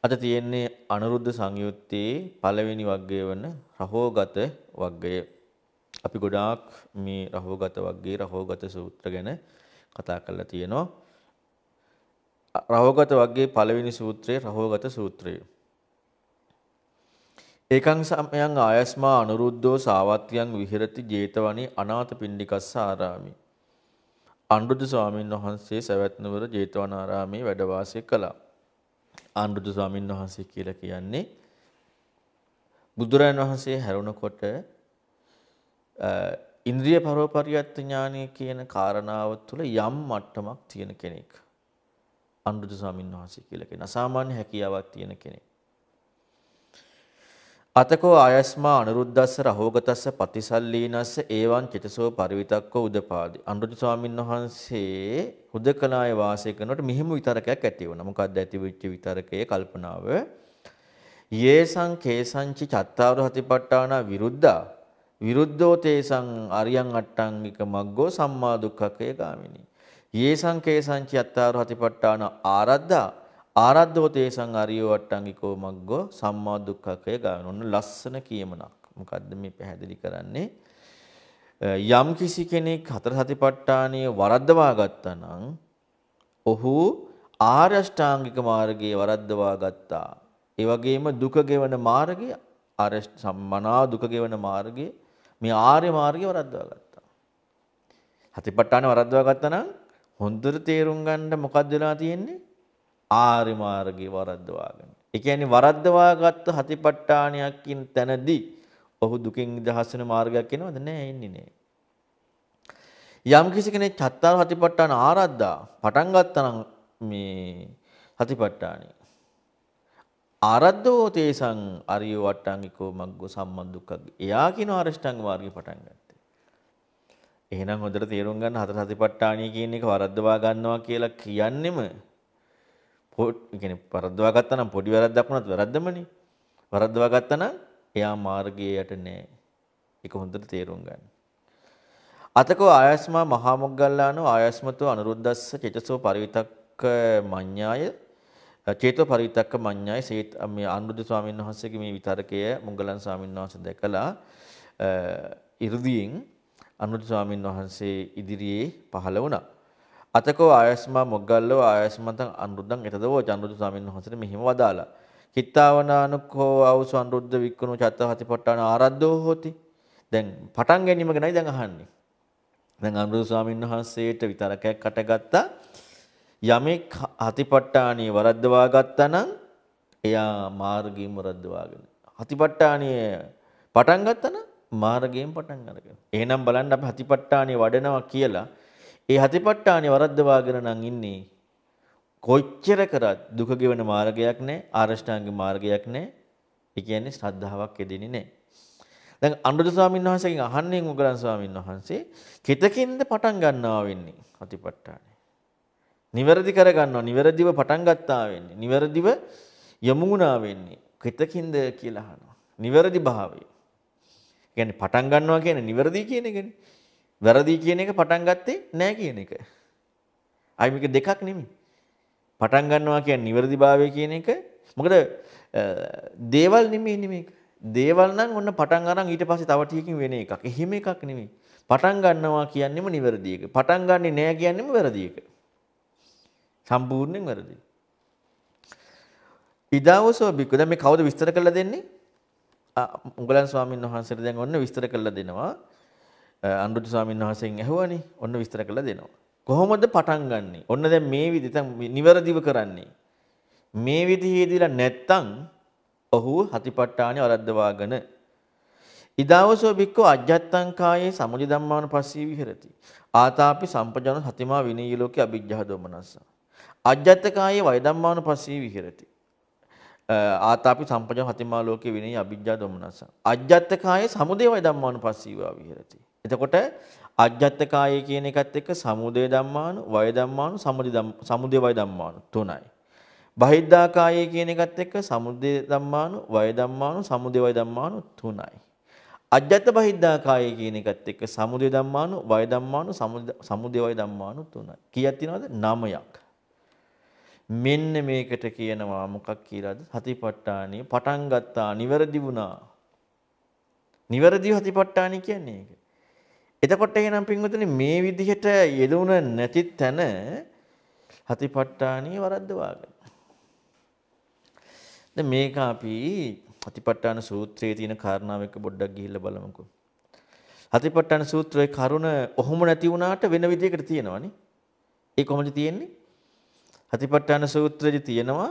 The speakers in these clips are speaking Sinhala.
අද තියෙන්නේ අනුරුද්ධ සංයුත්තේ පළවෙනි වග්ගය වන රහෝගත වග්ගය. අපි ගොඩාක් මේ රහෝගත වග්ගයේ රහෝගත සූත්‍ර ගැන කතා කරලා තියෙනවා. රහෝගත වග්ගයේ පළවෙනි සූත්‍රය රහෝගත සූත්‍රය. ඒකං සම්යං ආයස්මා අනුරුද්ධෝ සාවත්‍යං විහෙරති 제තවනි අනාථපිණ්ඩිකස්ස ආරාමි. අනුරුද්ධ ස්වාමීන් වහන්සේ සවැත්නවර 제තවනාරාමේ වැඩ වාසය කළා. ආනන්ද ස්වාමීන් වහන්සේ කියලා කියන්නේ බුදුරජාණන් වහන්සේ හැරුණකොට ඉන්ද්‍රිය පරෝපරියත් ඥානය කියන කාරණාව තුළ යම් මට්ටමක් තියෙන කෙනෙක් අනුරුද්ධ ස්වාමීන් වහන්සේ කියලා කියන අසාමාන්‍ය හැකියාවක් තියෙන කෙනෙක්. අතකෝ ආයස්මා අනුරුද්දස්ස රහෝගතස්ස පතිසල්ලීනස්ස ඒවන් චිතසෝ පරිවිතක්කෝ උදපාදි. අනුරුද්ධ ස්වාමීන් වහන්සේ හුදකලායේ වාසය කරනකොට මෙහෙම විතරකයක් ඇති වුණා. මොකක්ද ඇති වෙච්ච විතරකයේ කල්පනාව? යේසං කේසංචි චත්තාරු හතිපට්ඨාන විරුද්ධා විරුද්ධෝ තේසං අරියං අට්ටංගික මග්ගෝ සම්මා දුක්ඛකේ ගාමිනී. යේසං කේසංචි චත්තාරු හතිපට්ඨාන ආරද්ධා ආරද්ධෝ තේසං අරියෝ වට්ටංගිකෝ මග්ගෝ සම්මා දුක්ඛකය ගාන ඔන්න ලස්සන කියමනක් මොකද්ද මේ පැහැදිලි කරන්නේ යම් කිසි කෙනෙක් හතර සතිපට්ඨානය වරද්දවා ගත්තා නම් ඔහු ආර්ය අෂ්ටාංගික මාර්ගයේ වරද්දවා ගත්තා ඒ වගේම දුක ගෙවන මාර්ගය ආර්ය සම්මනා දුක ගෙවන මාර්ගය මේ ආර්ය මාර්ගය වරද්දවා ගත්තා සතිපට්ඨාන වරද්දවා ගත්තා නම් හොඳට තේරුම් ගන්න මොකක්ද වෙලා තියෙන්නේ ආර්ය මාර්ගයේ වරද්දවාගෙන. ඒ කියන්නේ වරද්දවාගත්තු හතිපට්ඨානයක්කින් තැනදී ඔහු දුකින් නිදහස් වෙන මාර්ගයක් එනවද? නෑ එන්නේ නෑ. යම් කිසි කෙනෙක් චත්තර හතිපට්ඨාන ආරද්දා පටන් ගත්තනම් මේ හතිපට්ඨානේ ආරද්දෝ තේසං අරිය වට්ටංගිකෝ මග්ගෝ සම්මන්දුක්ඛග්. එයා කියන අරිෂ්ඨංග මාර්ගේ පටන් ගත්තේ. එහෙනම් හොඳට තේරුම් ගන්න හතර හතිපට්ඨානිය කියන එක වරද්දවා ගන්නවා කියලා කියන්නෙම ගැන පරද්වා ගත්තනම් පොඩි වැරද්දක් වුණත් වැරද්දමනේ. වරද්දවා ගත්තනම් එයා මාර්ගයේ යට නෑ. ඒක හොඳට තේරුම් ගන්න. අතකෝ ආයස්මා මහා මොග්ගල්ලානෝ ආයස්මතෝ අනුරුද්දස්ස චේතසෝ පරිවිතක්ක මඤ්ඤාය චේතෝ පරිවිතක්ක මඤ්ඤාය සේත් මේ අනුරුද්ධ ස්වාමීන් වහන්සේගේ මේ විතරකය මොග්ගලන් ස්වාමීන් වහන්සේ දැකලා 이르දීන් අනුරුද්ධ ස්වාමීන් වහන්සේ ඉදිරියේ පහළ වුණා. අතකෝ ආයස්මා මොග්ගල්ලෝ ආයස්මන්තං අනුරුද්ධං එතදෝ චන්දුතු ස්වාමීන් වහන්සේට මෙහිම වදාලා. කිත්තාවනානුකෝ ආවුස අනුරුද්ධ වික්කුණු චත්ත හතිපට්ඨාන ආරද්ධෝ හෝති. දැන් පටන් ගැනීම ගැනයි දැන් අහන්නේ. දැන් අනුරුද්ධ ස්වාමීන් වහන්සේට විතරකයක් කටගත්තා. යමෙක් හතිපට්ඨානිය වරද්දවා ගත්තා නම් එයා මාර්ගයෙන් වරද්දවාගෙන. හතිපට්ඨානිය පටන් ගත්තා නම් මාර්ගයෙන් පටන් අරගෙන. එහෙනම් බලන්න අපි හතිපට්ඨානිය වඩනවා කියලා ඒ හතිපට්ඨානේ වරද්දවාගෙන නම් ඉන්නේ කොච්චර කරත් දුක ගෙවන මාර්ගයක් නැහැ ආරෂ්ඨාංග මාර්ගයක් නැහැ ඒ කියන්නේ ශ්‍රද්ධාවක් යෙදෙන්නේ නැහැ දැන් අනුරුද්ධ ස්වාමීන් වහන්සේගෙන් අහන්නේ උගලන් ස්වාමීන් වහන්සේ කෙතකින්ද පටන් ගන්නවා වෙන්නේ අතිපට්ඨානේ. නිවැරදි කර ගන්නවා නිවැරදිව පටන් ගත්තා වෙන්නේ. නිවැරදිව යමුණා වෙන්නේ. කෙතකින්ද කියලා අහනවා. නිවැරදි භාවය. කියන්නේ පටන් ගන්නවා කියන්නේ නිවැරදි කියන එකනේ. වැරදි කියන එක පටන් ගත්තේ නෑ කියන එක. අයි මේක දෙකක් නෙමෙයි. පටන් ගන්නවා කියන්නේ නිවැරදිභාවය කියන එක. මොකද දේවල් නෙමෙයි මේක. දේවල් නම් ඔන්න පටන් අරන් ඊට පස්සේ තව ටිකකින් වෙන එකක්. එහෙම එකක් නෙමෙයි. පටන් ගන්නවා කියන්නේම නිවැරදි එක. පටන් ගන්නෙ නෑ කියන්නේම වැරදි එක. සම්පූර්ණයෙන් වැරදි. ඉදාවසෝ බික්ක දැන් මේ කවුද විස්තර කරලා දෙන්නේ? උගලන් ස්වාමීන් වහන්සේට දැන් ඔන්න විස්තර කරලා දෙනවා. අනුරුද්ධ ස්වාමීන් වහන්සේගෙන් ඇහුවනේ ඔන්න විස්තර කරලා දෙනවා. කොහොමද පටන් ගන්නෙ? ඔන්න දැන් මේ විදිහට නිවැරදිව කරන්නේ. මේ විදිහේදීලා නැත්තම් ඔහු හතිපට්ඨානෙ වරද්දවාගෙන ඉදාවසෝ බික්කෝ අජ්ජත්තං කායේ සමුදි ධම්මාන පස්සී විහෙරති. ආතාපි සම්පජන හතිමා විනීය ලෝකේ අ비ජ්ජහ දොමනස්ස. අජ්ජත්ත කායේ වය ධම්මාන පස්සී විහෙරති. ආතාපි සම්පජන හතිමා ලෝකේ විනීය අ비ජ්ජහ දොමනස්ස. අජ්ජත්ත කායේ සමුදේ වය ධම්මාන පස්සීවා විහෙරති. එතකොට අජ්ජත් කායය කියන එකත් එක්ක සමුදය ධම්මාන, වය ධම්මාන, සමුදය සමුදය වය ධම්මාන තුනයි. බහිද්ධා කායය කියන එකත් එක්ක සමුදය ධම්මාන, වය ධම්මාන, සමුදය වය ධම්මාන තුනයි. අජ්ජත් බහිද්ධා කායය කියන එකත් එක්ක සමුදය ධම්මාන, වය ධම්මාන, සමුදය වය ධම්මාන තුනයි. කීයක් තියෙනවද? 9ක්. මෙන්න මේකට කියනවා මොකක් කියලාද සතිපට්ඨානිය පටන් ගත්තා නිවැරදි වුණා නිවැරදි සතිපට්ඨානිය කියන්නේ ඒක එතකොට එහෙනම් පින්වතුනි මේ විදිහට යෙදුණ නැති තැන හතිපට්ඨානීය වරද්දවාගෙන. දැන් මේක අපි හතිපට්ඨාන සූත්‍රයේ තියෙන කාරණාව එක පොඩ්ඩක් ගිහිල්ලා බලමුකෝ. හතිපට්ඨාන සූත්‍රයේ කරුණ ඔහොම නැති වුණාට වෙන විදිහකට තියෙනවනේ. ඒ කොහොමද තියෙන්නේ? හතිපට්ඨාන සූත්‍රයේ තියෙනවා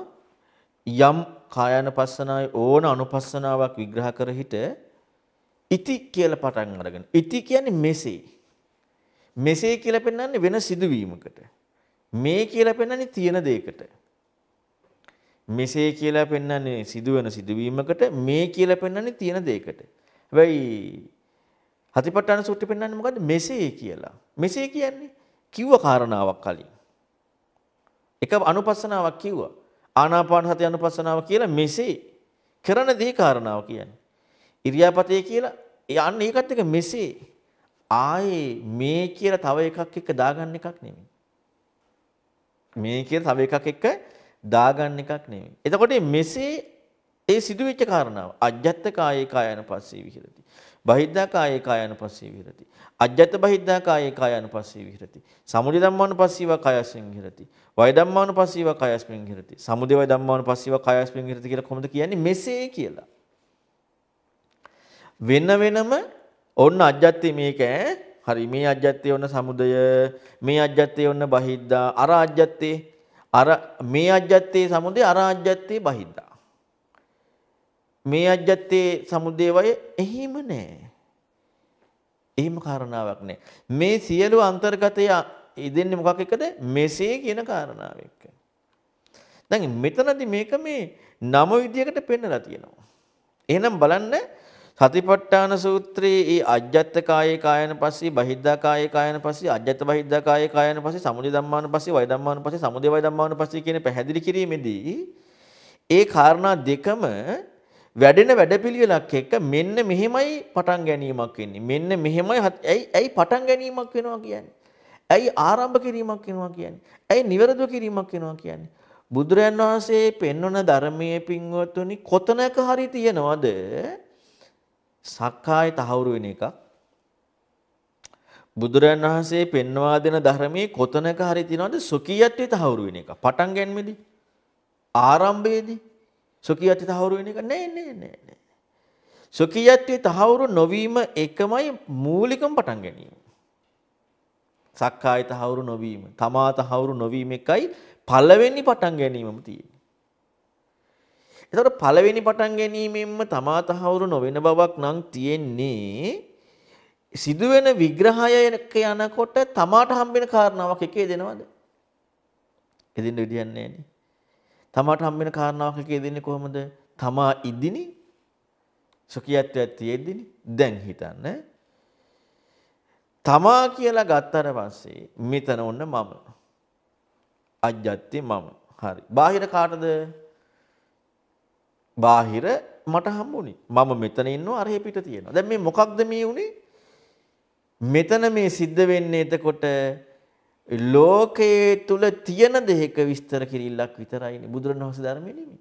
යම් කායानुපස්සනාවේ ඕන අනුපස්සනාවක් විග්‍රහ කර හිට ඉති කියලා පටන් අරගෙන. ඉති කියන්නේ මෙසේ. මෙසේ කියලා පෙන්වන්නේ වෙන සිදුවීමකට. මේ කියලා පෙන්වන්නේ තියෙන දෙයකට. මෙසේ කියලා පෙන්වන්නේ සිදුවන සිදුවීමකට මේ කියලා පෙන්වන්නේ තියෙන දෙයකට. හැබැයි හතිපට්ඨාන සූත්‍රය පෙන්වන්නේ මොකද්ද? මෙසේ කියලා. මෙසේ කියන්නේ කිව්ව කාරණාවක් කලින්. එක අනුපස්සනාවක් කිව්වා. ආනාපාන සති අනුපස්සනාව කියලා මෙසේ කරන දේ කාරණාව කියන්නේ. ඉරියාපතේ කියලා යන්න ඒකත් එක මෙසේ ආයේ මේ කියලා තව එකක් එක්ක දාගන්න එකක් නෙමෙයි. මේ කියලා තව එකක් එක්ක දාගන්න එකක් නෙමෙයි. එතකොට මෙසේ ඒ සිදුවෙච්ච කාරණාව අජ්ජත් කායේ කායන පස්සේ විහෙරති. බහිද්ධා කායේ කායන පස්සේ විහෙරති. අජ්ජත් බහිද්ධා කායේ කායන පස්සේ විහෙරති. සමුදි ධම්මාන පස්සීව කායස්මින් විහෙරති. වය ධම්මාන පස්සීව කායස්මින් විහෙරති. සමුදි වය ධම්මාන පස්සීව කායස්මින් විහෙරති කියලා කොහොමද කියන්නේ? මෙසේ කියලා. වෙන වෙනම ඔන්න අජ්ජත්ති මේක හරි මේ අජ්ජත්ති ඔන්න සමුදය මේ අජ්ජත්ති ඔන්න බහිද්දා අර අජ්ජත්ති අර මේ අජ්ජත්තේ සමුදය අර අජ්ජත්තේ බහිද්දා. මේ අජ්ජත්තේ සමුදය වය එහෙම නෑ. එහෙම කාරණාවක් නෑ. මේ සියලු අන්තර්ගතය ඉදෙන්නේ මොකක් එකද? මෙසේ කියන කාරණාව එක්ක. දැන් මෙතනදි මේක මේ නම විදියකට පෙන්නලා තියෙනවා. එහෙනම් බලන්න සතිපට්ඨාන සූත්‍රයේ ඒ අජ්ජත් කායේ කායන පස්සේ බහිද්ධා කායේ කායන පස්සේ අජ්ජත් බහිද්ධා කායේ කායන පස්සේ සමුදි ධම්මාන පස්සේ වය ධම්මාන පස්සේ සමුදි වය ධම්මාන පස්සේ කියන පැහැදිලි කිරීමේදී ඒ කාරණා දෙකම වැඩෙන වැඩපිළිවෙලක් එක්ක මෙන්න මෙහෙමයි පටන් ගැනීමක් වෙන්නේ. මෙන්න මෙහෙමයි ඇයි ඇයි පටන් ගැනීමක් වෙනවා කියන්නේ. ඇයි ආරම්භ කිරීමක් වෙනවා කියන්නේ. ඇයි නිවැරදිව කිරීමක් වෙනවා කියන්නේ. බුදුරයන් වහන්සේ පෙන්වන ධර්මයේ පින්වතුනි කොතනක හරි තියනවද සක්කාය තහවුරු වෙන එකක්. බුදුරන් වහන්සේ පෙන්වා දෙන ධර්මයේ කොතනක හරි තියනවද සුඛියත්වයේ තහවුරු වෙන එක? පටන් ගැනීමේදී ආරම්භයේදී සුඛියත්වයේ තහවුරු වෙන එක නෑ නෑ නෑ නෑ. සුඛියත්වයේ තහවුරු නොවීම එකමයි මූලිකම පටන් ගැනීම. සක්කාය තහවුරු නොවීම, තමා තහවුරු නොවීම එකයි පළවෙනි පටන් ගැනීමම තියෙන්නේ. එතකොට පළවෙනි පටන් ගැනීමෙන්ම තමා තහවුරු නොවන බවක් නම් තියෙන්නේ සිදුවෙන විග්‍රහයක යනකොට තමාට හම්බෙන කාරණාවක් එකේ දෙනවද? එදින්න විදියක් නැහැ තමාට හම්බෙන කාරණාවක් එකේ දෙන්නේ කොහොමද? තමා ඉදිනි සුඛියත්වයක් තියෙද්දිනි දැන් හිතන්න තමා කියලා ගත්තට පස්සේ මෙතන ඔන්න මම අජ්ජත්ති මම හරි බාහිර කාටද බාහිර මට හම්බුනේ. මම මෙතන ඉන්නවා අරහෙ පිට තියෙනවා. දැන් මේ මොකක්ද මේ උනේ? මෙතන මේ සිද්ධ වෙන්නේ එතකොට ලෝකයේ තුල තියෙන දෙයක විස්තර කිරිල්ලක් විතරයිනේ බුදුරණවහන්සේ ධර්මයේ නෙමෙයි.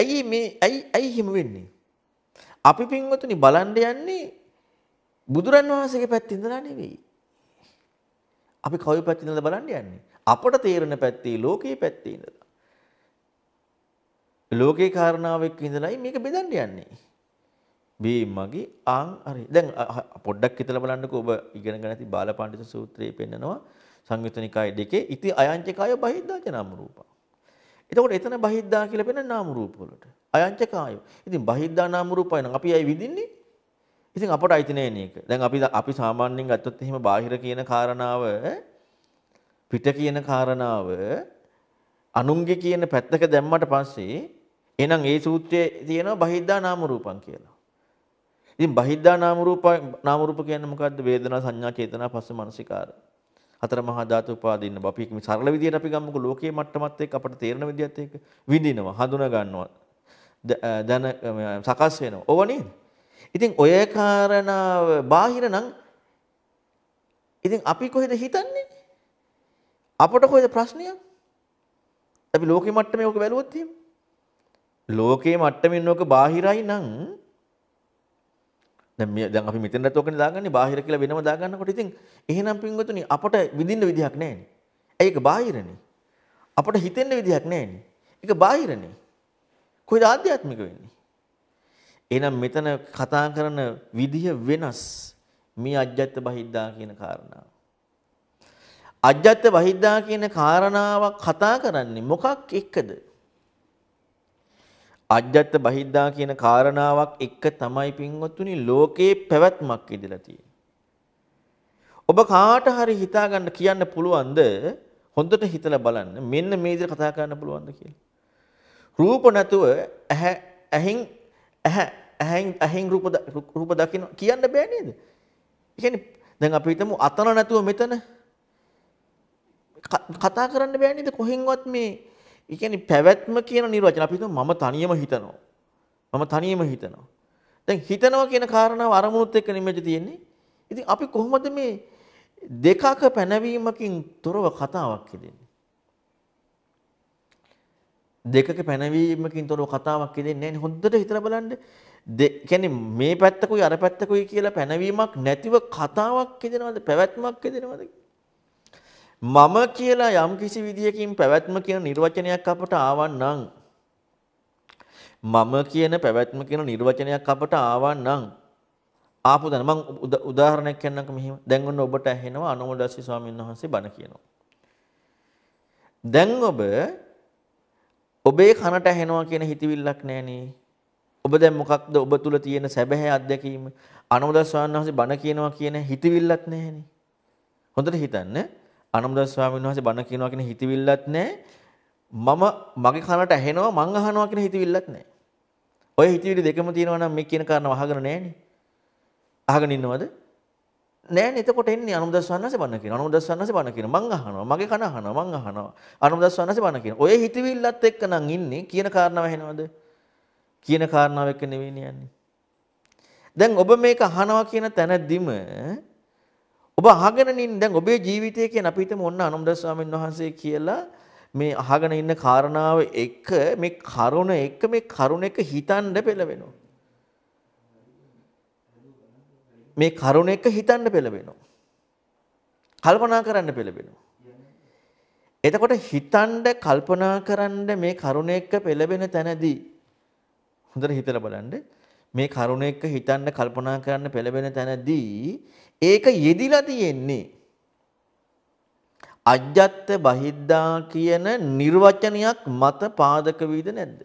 ඇයි මේ ඇයි ඇයි හිම වෙන්නේ? අපි පින්වතුනි බලන්න යන්නේ බුදුරණවහන්සේගේ පැත්තේ ඉඳලා නෙවෙයි. අපි කවි පැත්තේ ඉඳලා බලන්න යන්නේ. අපට තේරෙන පැත්තේ ලෝකයේ පැත්තේ ඉඳලා. ලෝකේ කාරණාවක් ඉඳලයි මේක බෙදන්න යන්නේ. මේ මගේ ආන් හරි. දැන් පොඩ්ඩක් හිතලා බලන්නකෝ ඔබ ඉගෙනගෙන ඇති බාලපාණ්ඩිත සූත්‍රයේ පෙන්නනවා සංයුත්ත නිකාය දෙකේ ඉති අයංචකාය බහිද්දාච නාම රූපා. එතකොට එතන බහිද්දා කියලා පෙන්න නාම රූප වලට. අයංචකාය. ඉතින් බහිද්දා නාම රූපය නම් අපි අය විඳින්නේ. ඉතින් අපට අයිති නෑ නේක. දැන් අපි අපි සාමාන්‍යයෙන් ගත්තොත් එහෙම බාහිර කියන කාරණාව පිට කියන කාරණාව අනුන්ගේ කියන පැත්තක දැම්මට පස්සේ එහෙනම් ඒ සූත්‍රයේ තියෙනවා බහිද්දා නාම රූපං කියලා. ඉතින් බහිද්දා නාම රූප නාම රූප කියන්නේ මොකද්ද? වේදනා සංඥා චේතනා පස්ස මනසිකාර. හතර මහා ධාතු උපාදින්න අපි මේ සරල විදියට අපි ගමුකෝ ලෝකයේ මට්ටමත් එක්ක අපිට තේරෙන විදියත් එක්ක විඳිනවා, හඳුනා ගන්නවා. දැන සකස් වෙනවා. ඕව නේද? ඉතින් ඔය කාරණාව බාහිර නම් ඉතින් අපි කොහෙද හිතන්නේ? අපට කොහෙද ප්‍රශ්නය? අපි ලෝකෙ මට්ටමේ ඔක බැලුවොත් එහෙම ලෝකේ මට්ටමින් ඕක බාහිරයි නම් දැන් මේ දැන් අපි මෙතෙන් රටෝකනේ දාගන්නේ බාහිර කියලා වෙනම දාගන්නකොට ඉතින් එහෙනම් පින්වතුනි අපට විඳින්න විදිහක් නැහැනේ. ඒක බාහිරනේ. අපට හිතෙන්න විදිහක් නැහැනේ. ඒක බාහිරනේ. කොහෙද ආධ්‍යාත්මික වෙන්නේ? එහෙනම් මෙතන කතා කරන විදිහ වෙනස්. මේ අජ්ජත් බහිද්දා කියන කාරණාව. අජ්ජත් බහිද්දා කියන කාරණාව කතා කරන්නේ මොකක් එක්කද? අජ්ජත් බහිද්දා කියන කාරණාවක් එක තමයි පින්වත්තුනි ලෝකේ පැවැත්මක් ඉදලා තියෙන්නේ. ඔබ කාට හරි හිතාගන්න කියන්න පුළුවන්ද හොඳට හිතලා බලන්න මෙන්න මේ විදිහට කතා කරන්න පුළුවන්ද කියලා. රූප නැතුව ඇහැ ඇහෙන් ඇහැ ඇහෙන් ඇහෙන් රූප රූප දකින්න කියන්න බෑ නේද? ඒ කියන්නේ දැන් අපි හිතමු අතන නැතුව මෙතන කතා කරන්න බෑ නේද? කොහෙන්වත් මේ ඒ කියන්නේ පැවැත්ම කියන නිර්වචන අපි මම තනියම හිතනවා. මම තනියම හිතනවා. දැන් හිතනවා කියන කාරණාව අරමුණුත් එක්ක නිමෙච්ච තියෙන්නේ. ඉතින් අපි කොහොමද මේ දෙකක පැනවීමකින් තොරව කතාවක් හදන්නේ? දෙකක පැනවීමකින් තොරව කතාවක් හදන්නේ නැහැ හොඳට හිතලා බලන්න. කියන්නේ මේ පැත්තකුයි අර පැත්තකුයි කියලා පැනවීමක් නැතිව කතාවක් හදනවද පැවැත්මක් හදනවද? මම කියලා යම් කිසි විදියකින් පැවැත්ම කියන නිර්වචනයක් අපට ආවන්නම් මම කියන පැවැත්ම කියන නිර්වචනයක් අපට ආවන්නම් ආපු දන මං උදාහරණයක් කියන්නම්කෝ මෙහිම දැන් ඔන්න ඔබට ඇහෙනවා අනුමෝදස්සී ස්වාමීන් වහන්සේ බණ කියනවා දැන් ඔබ ඔබේ කනට ඇහෙනවා කියන හිතවිල්ලක් නැහනේ ඔබ දැන් මොකක්ද ඔබ තුල තියෙන සැබෑ අත්දැකීම අනුමෝදස්සී ස්වාමීන් වහන්සේ බණ කියනවා කියන හිතවිල්ලක් නැහනේ හොඳට හිතන්න අනුමදාස ස්වාමීන් වහන්සේ බණ කියනවා කියන හිතවිල්ලත් නැහැ. මම මගේ කනට ඇහෙනවා මං අහනවා කියන හිතවිල්ලත් නැහැ. ඔය හිතවිලි දෙකම තියෙනවා නම් මේ කියන කාරණාව අහගෙන නැහනේ. අහගෙන ඉන්නවද? නෑනේ එතකොට එන්නේ අනුමදාස ස්වාමීන් වහන්සේ බණ කියනවා. අනුමදාස ස්වාමීන් වහන්සේ බණ කියනවා. මං අහනවා. මගේ කන අහනවා. මං අහනවා. අනුමදාස ස්වාමීන් වහන්සේ බණ කියනවා. ඔය හිතවිල්ලත් එක්ක නම් ඉන්නේ කියන කාරණාව ඇහෙනවද? කියන කාරණාව එක්ක නෙවෙයි යන්නේ. දැන් ඔබ මේක අහනවා කියන තැනදීම ඔබ අහගෙන ඉන්න දැන් ඔබේ ජීවිතය කියන අපි හිතමු ඔන්න අනුමදස් ස්වාමීන් වහන්සේ කියලා මේ අහගෙන ඉන්න කාරණාව එක මේ කරුණ එක මේ කරුණ එක හිතන්න පෙළවෙනවා. මේ කරුණ එක හිතන්න පෙළවෙනවා. කල්පනා කරන්න පෙළවෙනවා. එතකොට හිතන්න කල්පනා කරන්න මේ කරුණ එක්ක පෙළඹෙන තැනදී හොඳට හිතලා බලන්න මේ කරුණ එක්ක හිතන්න කල්පනා කරන්න පෙළඹෙන තැනදී ඒක යෙදිලා තියෙන්නේ අජ්ජත් බහිද්දා කියන නිර්වචනයක් මත පාදක වේද නැද්ද?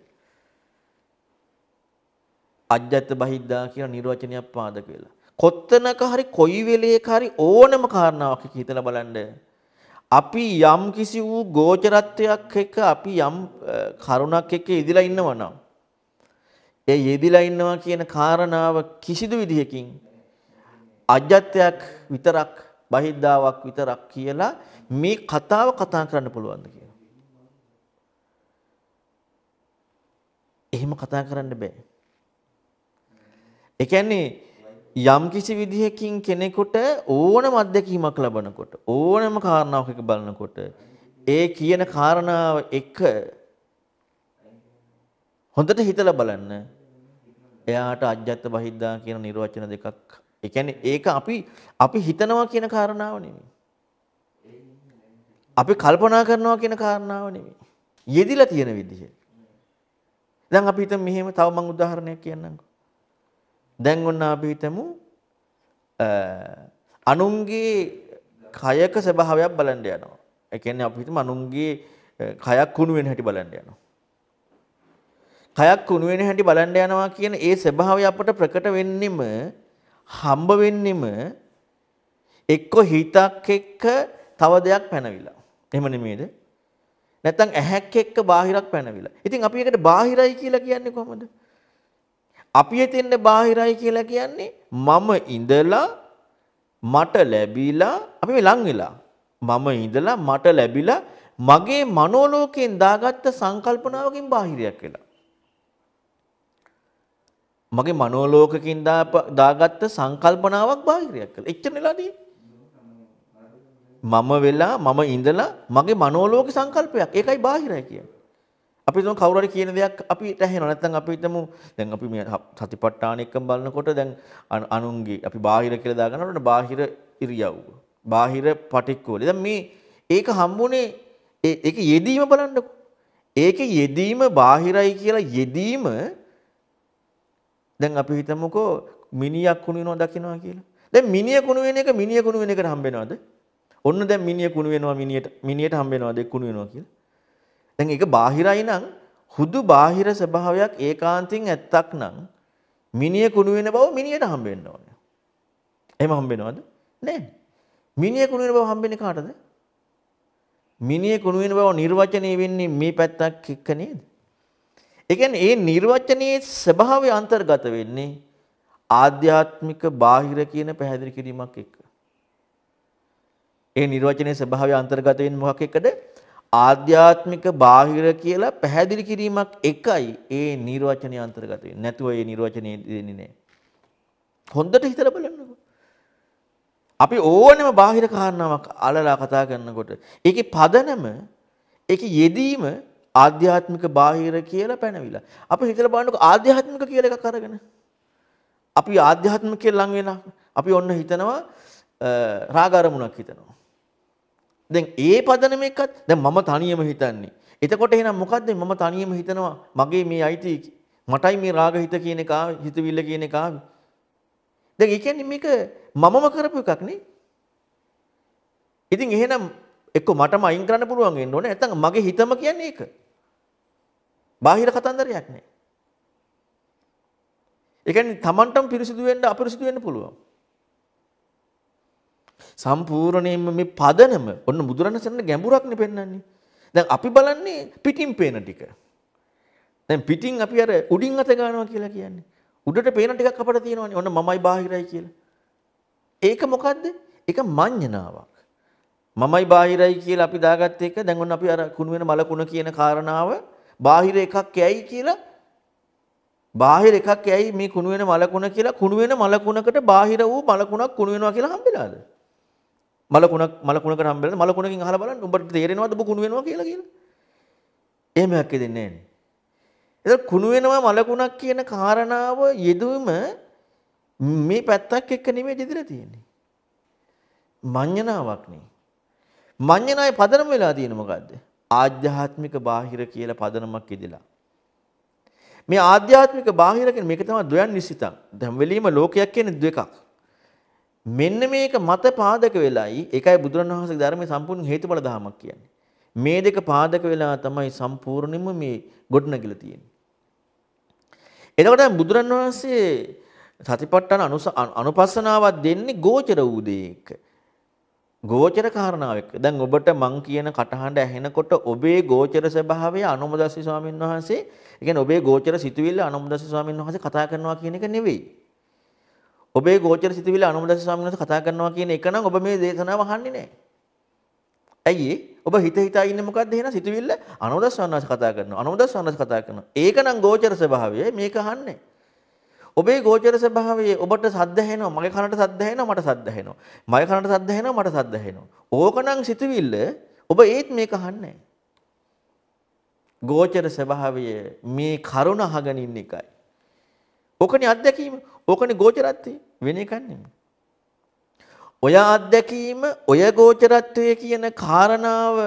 අජ්ජත් බහිද්දා කියන නිර්වචනයක් පාදක වෙලා. කොත්තනක හරි කොයි වෙලේක හරි ඕනම කාරණාවක් හිතලා බලන්න. අපි යම් කිසි වූ ගෝචරත්වයක් එක්ක අපි යම් කරුණක් එක්ක යෙදිලා ඉන්නවා නම් ඒ යෙදිලා ඉන්නවා කියන කාරණාව කිසිදු විදිහකින් අජත්‍යයක් විතරක් බහිද්දාවක් විතරක් කියලා මේ කතාව කතා කරන්න පුළුවන්ද කියලා. එහෙම කතා කරන්න බෑ. ඒ කියන්නේ යම් කිසි විදිහකින් කෙනෙකුට ඕනම අත්දැකීමක් ලබනකොට ඕනම කාරණාවක් බලනකොට ඒ කියන කාරණාව එක හොඳට හිතලා බලන්න එයාට අජ්ජත් බහිද්දා කියන නිර්වචන දෙකක් ඒ කියන්නේ ඒක අපි අපි හිතනවා කියන කාරණාව නෙමෙයි. අපි කල්පනා කරනවා කියන කාරණාව නෙමෙයි. යෙදිලා තියෙන විදිහ. දැන් අපි හිතමු මෙහෙම තව මම උදාහරණයක් කියන්නම්කෝ. දැන් ඔන්න අපි හිතමු අනුන්ගේ කයක ස්වභාවයක් බලන්න යනවා. ඒ කියන්නේ අපි හිතමු අනුන්ගේ කයක් කුණු වෙන හැටි බලන්න යනවා. කයක් කුණු වෙන හැටි බලන්න යනවා කියන ඒ ස්වභාවය අපට ප්‍රකට වෙන්නෙම හම්බ වෙන්නෙම එක්ක හිතක් එක්ක තව දෙයක් පැනවිලා. එහෙම නෙමෙයිද? නැත්තම් ඇහැක් එක්ක බාහිරක් පැනවිලා. ඉතින් අපි ඒකට බාහිරයි කියලා කියන්නේ කොහොමද? අපි හිතෙන්න බාහිරයි කියලා කියන්නේ මම ඉඳලා මට ලැබිලා අපි මේ ලං වෙලා. මම ඉඳලා මට ලැබිලා මගේ මනෝලෝකයෙන් දාගත්ත සංකල්පනාවකින් බාහිරයක් වෙලා. මගේ මනෝලෝකකින් දාගත්ත සංකල්පනාවක් බාහිරයක් කළා. එච්චර නෙලාදී. මම වෙලා මම ඉඳලා මගේ මනෝලෝක සංකල්පයක්. ඒකයි බාහිරයි කියන්නේ. අපි හිතමු කවුරු හරි කියන දෙයක් අපිට ඇහෙනවා. නැත්නම් අපි හිතමු දැන් අපි මේ සතිපට්ඨාන එක්කම බලනකොට දැන් අනුන්ගේ අපි බාහිර කියලා දාගන්නකොට බාහිර ඉරියව්ව. බාහිර පටික්කෝලේ. දැන් මේ ඒක හම්බුනේ ඒක යෙදීම බලන්නකො. ඒකේ යෙදීම බාහිරයි කියලා යෙදීම දැන් අපි හිතමුකෝ මිනිහක් කුණු වෙනවා දකින්නවා කියලා. දැන් මිනිහ කුණු වෙන එක මිනිහ කුණු වෙන එකට හම්බ වෙනවද? ඔන්න දැන් මිනිහ කුණු වෙනවා මිනිහට මිනිහට හම්බ වෙනවද කුණු වෙනවා කියලා. දැන් ඒක බාහිරයි නම් හුදු බාහිර ස්වභාවයක් ඒකාන්තයෙන් ඇත්තක් නම් මිනිහ කුණු වෙන බව මිනිහට හම්බ වෙන්න ඕනේ. එහෙම හම්බ වෙනවද? නැහැ. මිනිහ කුණු වෙන බව හම්බෙන්නේ කාටද? මිනිහ කුණු වෙන බව නිර්වචනය වෙන්නේ මේ පැත්තක් එක්ක නේද? ඒ කියන්නේ ඒ නිර්වචනයේ ස්වභාවය අන්තර්ගත වෙන්නේ ආධ්‍යාත්මික බාහිර කියන පැහැදිලි කිරීමක් එක්ක. ඒ නිර්වචනයේ ස්වභාවය අන්තර්ගත වෙන්නේ මොකක් එක්කද? ආධ්‍යාත්මික බාහිර කියලා පැහැදිලි කිරීමක් එකයි ඒ නිර්වචනයේ අන්තර්ගත වෙන්නේ. නැතුව ඒ නිර්වචනයේ දෙන්නේ නැහැ. හොඳට හිතලා බලන්නකෝ. අපි ඕනෙම බාහිර කාරණාවක් අලලා කතා කරනකොට ඒකේ පදනම ඒකේ යෙදීම ආධ්‍යාත්මික බාහිර කියලා පැනවිලා. අපි හිතලා බලන්නකො ආධ්‍යාත්මික කියලා එකක් අරගෙන. අපි ආධ්‍යාත්මිකයෙන් ලං වෙලා අපි ඔන්න හිතනවා රාග අරමුණක් හිතනවා. දැන් ඒ පදනම එක්කත් දැන් මම තනියම හිතන්නේ. එතකොට එහෙනම් මොකද්ද මම තනියම හිතනවා මගේ මේ අයිති මටයි මේ රාග හිත කියන එක හිතවිල්ල කියන එක ආවේ. දැන් ඒ කියන්නේ මේක මමම කරපු එකක් නේ. ඉතින් එහෙනම් එක්ක මටම අයින් කරන්න පුළුවන් වෙන්න ඕනේ නැත්නම් මගේ හිතම කියන්නේ ඒක. බාහිර කතන්දරයක් නෑ. ඒ කියන්නේ Tamanටම පිරිසිදු වෙන්න අපිරිසිදු වෙන්න පුළුවන්. සම්පූර්ණයෙන්ම මේ පදනම ඔන්න බුදුරණසරණ ගැඹුරක්නේ පෙන්වන්නේ. දැන් අපි බලන්නේ පිටින් පේන ටික. දැන් පිටින් අපි අර උඩින් අත ගන්නවා කියලා කියන්නේ. උඩට පේන ටිකක් අපිට තියෙනවානේ. ඔන්න මමයි බාහිරයි කියලා. ඒක මොකද්ද? ඒක මඤ්ඤණාවක්. මමයි බාහිරයි කියලා අපි දාගත්ත එක දැන් ඔන්න අපි අර කුණු වෙන මල කුණ කියන කාරණාව බාහිර එකක් යයි කියලා බාහිර එකක් යයි මේ කුණු වෙන මලකුණ කියලා කුණු වෙන මලකුණකට බාහිර වූ මලකුණක් කුණු වෙනවා කියලා හම්බෙලාද? මලකුණක් මලකුණකට හම්බෙලාද? මලකුණකින් අහලා බලන්න උඹට තේරෙනවද ඔබ කුණු වෙනවා කියලා කියලා? එහෙම එකක් දෙන්නේ නැහැ. එතකොට කුණු වෙනවා මලකුණක් කියන කාරණාව යෙදුවම මේ පැත්තක් එක්ක නෙමෙයි දෙදලා තියෙන්නේ. මඤ්ඤණාවක් නේ. මඤ්ඤණායි පදනම වෙලා තියෙන මොකද්ද? ආධ්‍යාත්මික බාහිර කියලා පදනමක් ඉදලා. මේ ආධ්‍යාත්මික බාහිර කියන්නේ මේක තමයි ද්වයන් නිසිතං. දැන් වෙලීම ලෝකයක් කියන්නේ දෙකක්. මෙන්න මේක මත පාදක වෙලයි ඒකයි බුදුරණවහන්සේගේ ධර්මයේ සම්පූර්ණ හේතුඵල ධහමක් කියන්නේ. මේ දෙක පාදක වෙලා තමයි සම්පූර්ණයෙන්ම මේ ගොඩනගිලා තියෙන්නේ. එතකොට බුදුරණවහන්සේ සතිපට්ඨාන අනුපස්සනාවක් දෙන්නේ ගෝචර වූ දෙයක. ගෝචර කාරණාවක්. දැන් ඔබට මං කියන කටහඬ ඇහෙනකොට ඔබේ ගෝචර ස්වභාවය අනුමදස්සි ස්වාමීන් වහන්සේ, ඒ ඔබේ ගෝචර සිතුවිල්ල අනුමදස්සි ස්වාමීන් වහන්සේ කතා කරනවා කියන එක නෙවෙයි. ඔබේ ගෝචර සිතුවිල්ල අනුමදස්සි ස්වාමීන් වහන්සේ කතා කරනවා කියන එක නම් ඔබ මේ දේශනාව අහන්නේ නැහැ. ඇයි ඔබ හිත හිතා ඉන්නේ මොකද්ද එහෙනම් සිතුවිල්ල අනුමදස්සි ස්වාමීන් වහන්සේ කතා කරනවා. අනුමදස්සි ස්වාමීන් වහන්සේ කතා කරනවා. ඒක නම් ගෝචර ස්වභාවය මේක අහන්නේ නැහැ. ඔබේ ගෝචර ස්වභාවයේ ඔබට සද්ද ඇහෙනවා මගේ කනට සද්ද ඇහෙනවා මට සද්ද ඇහෙනවා මගේ කනට සද්ද ඇහෙනවා මට සද්ද ඇහෙනවා ඕකනම් සිතවිල්ල ඔබ ඒත් මේක අහන්නේ ගෝචර ස්වභාවය මේ කරුණ අහගෙන ඉන්න එකයි ඕකනේ අත්දැකීම ඕකනේ ගෝචරත්වය වෙන එකක් නෙමෙයි ඔය අත්දැකීම ඔය ගෝචරත්වය කියන කාරණාව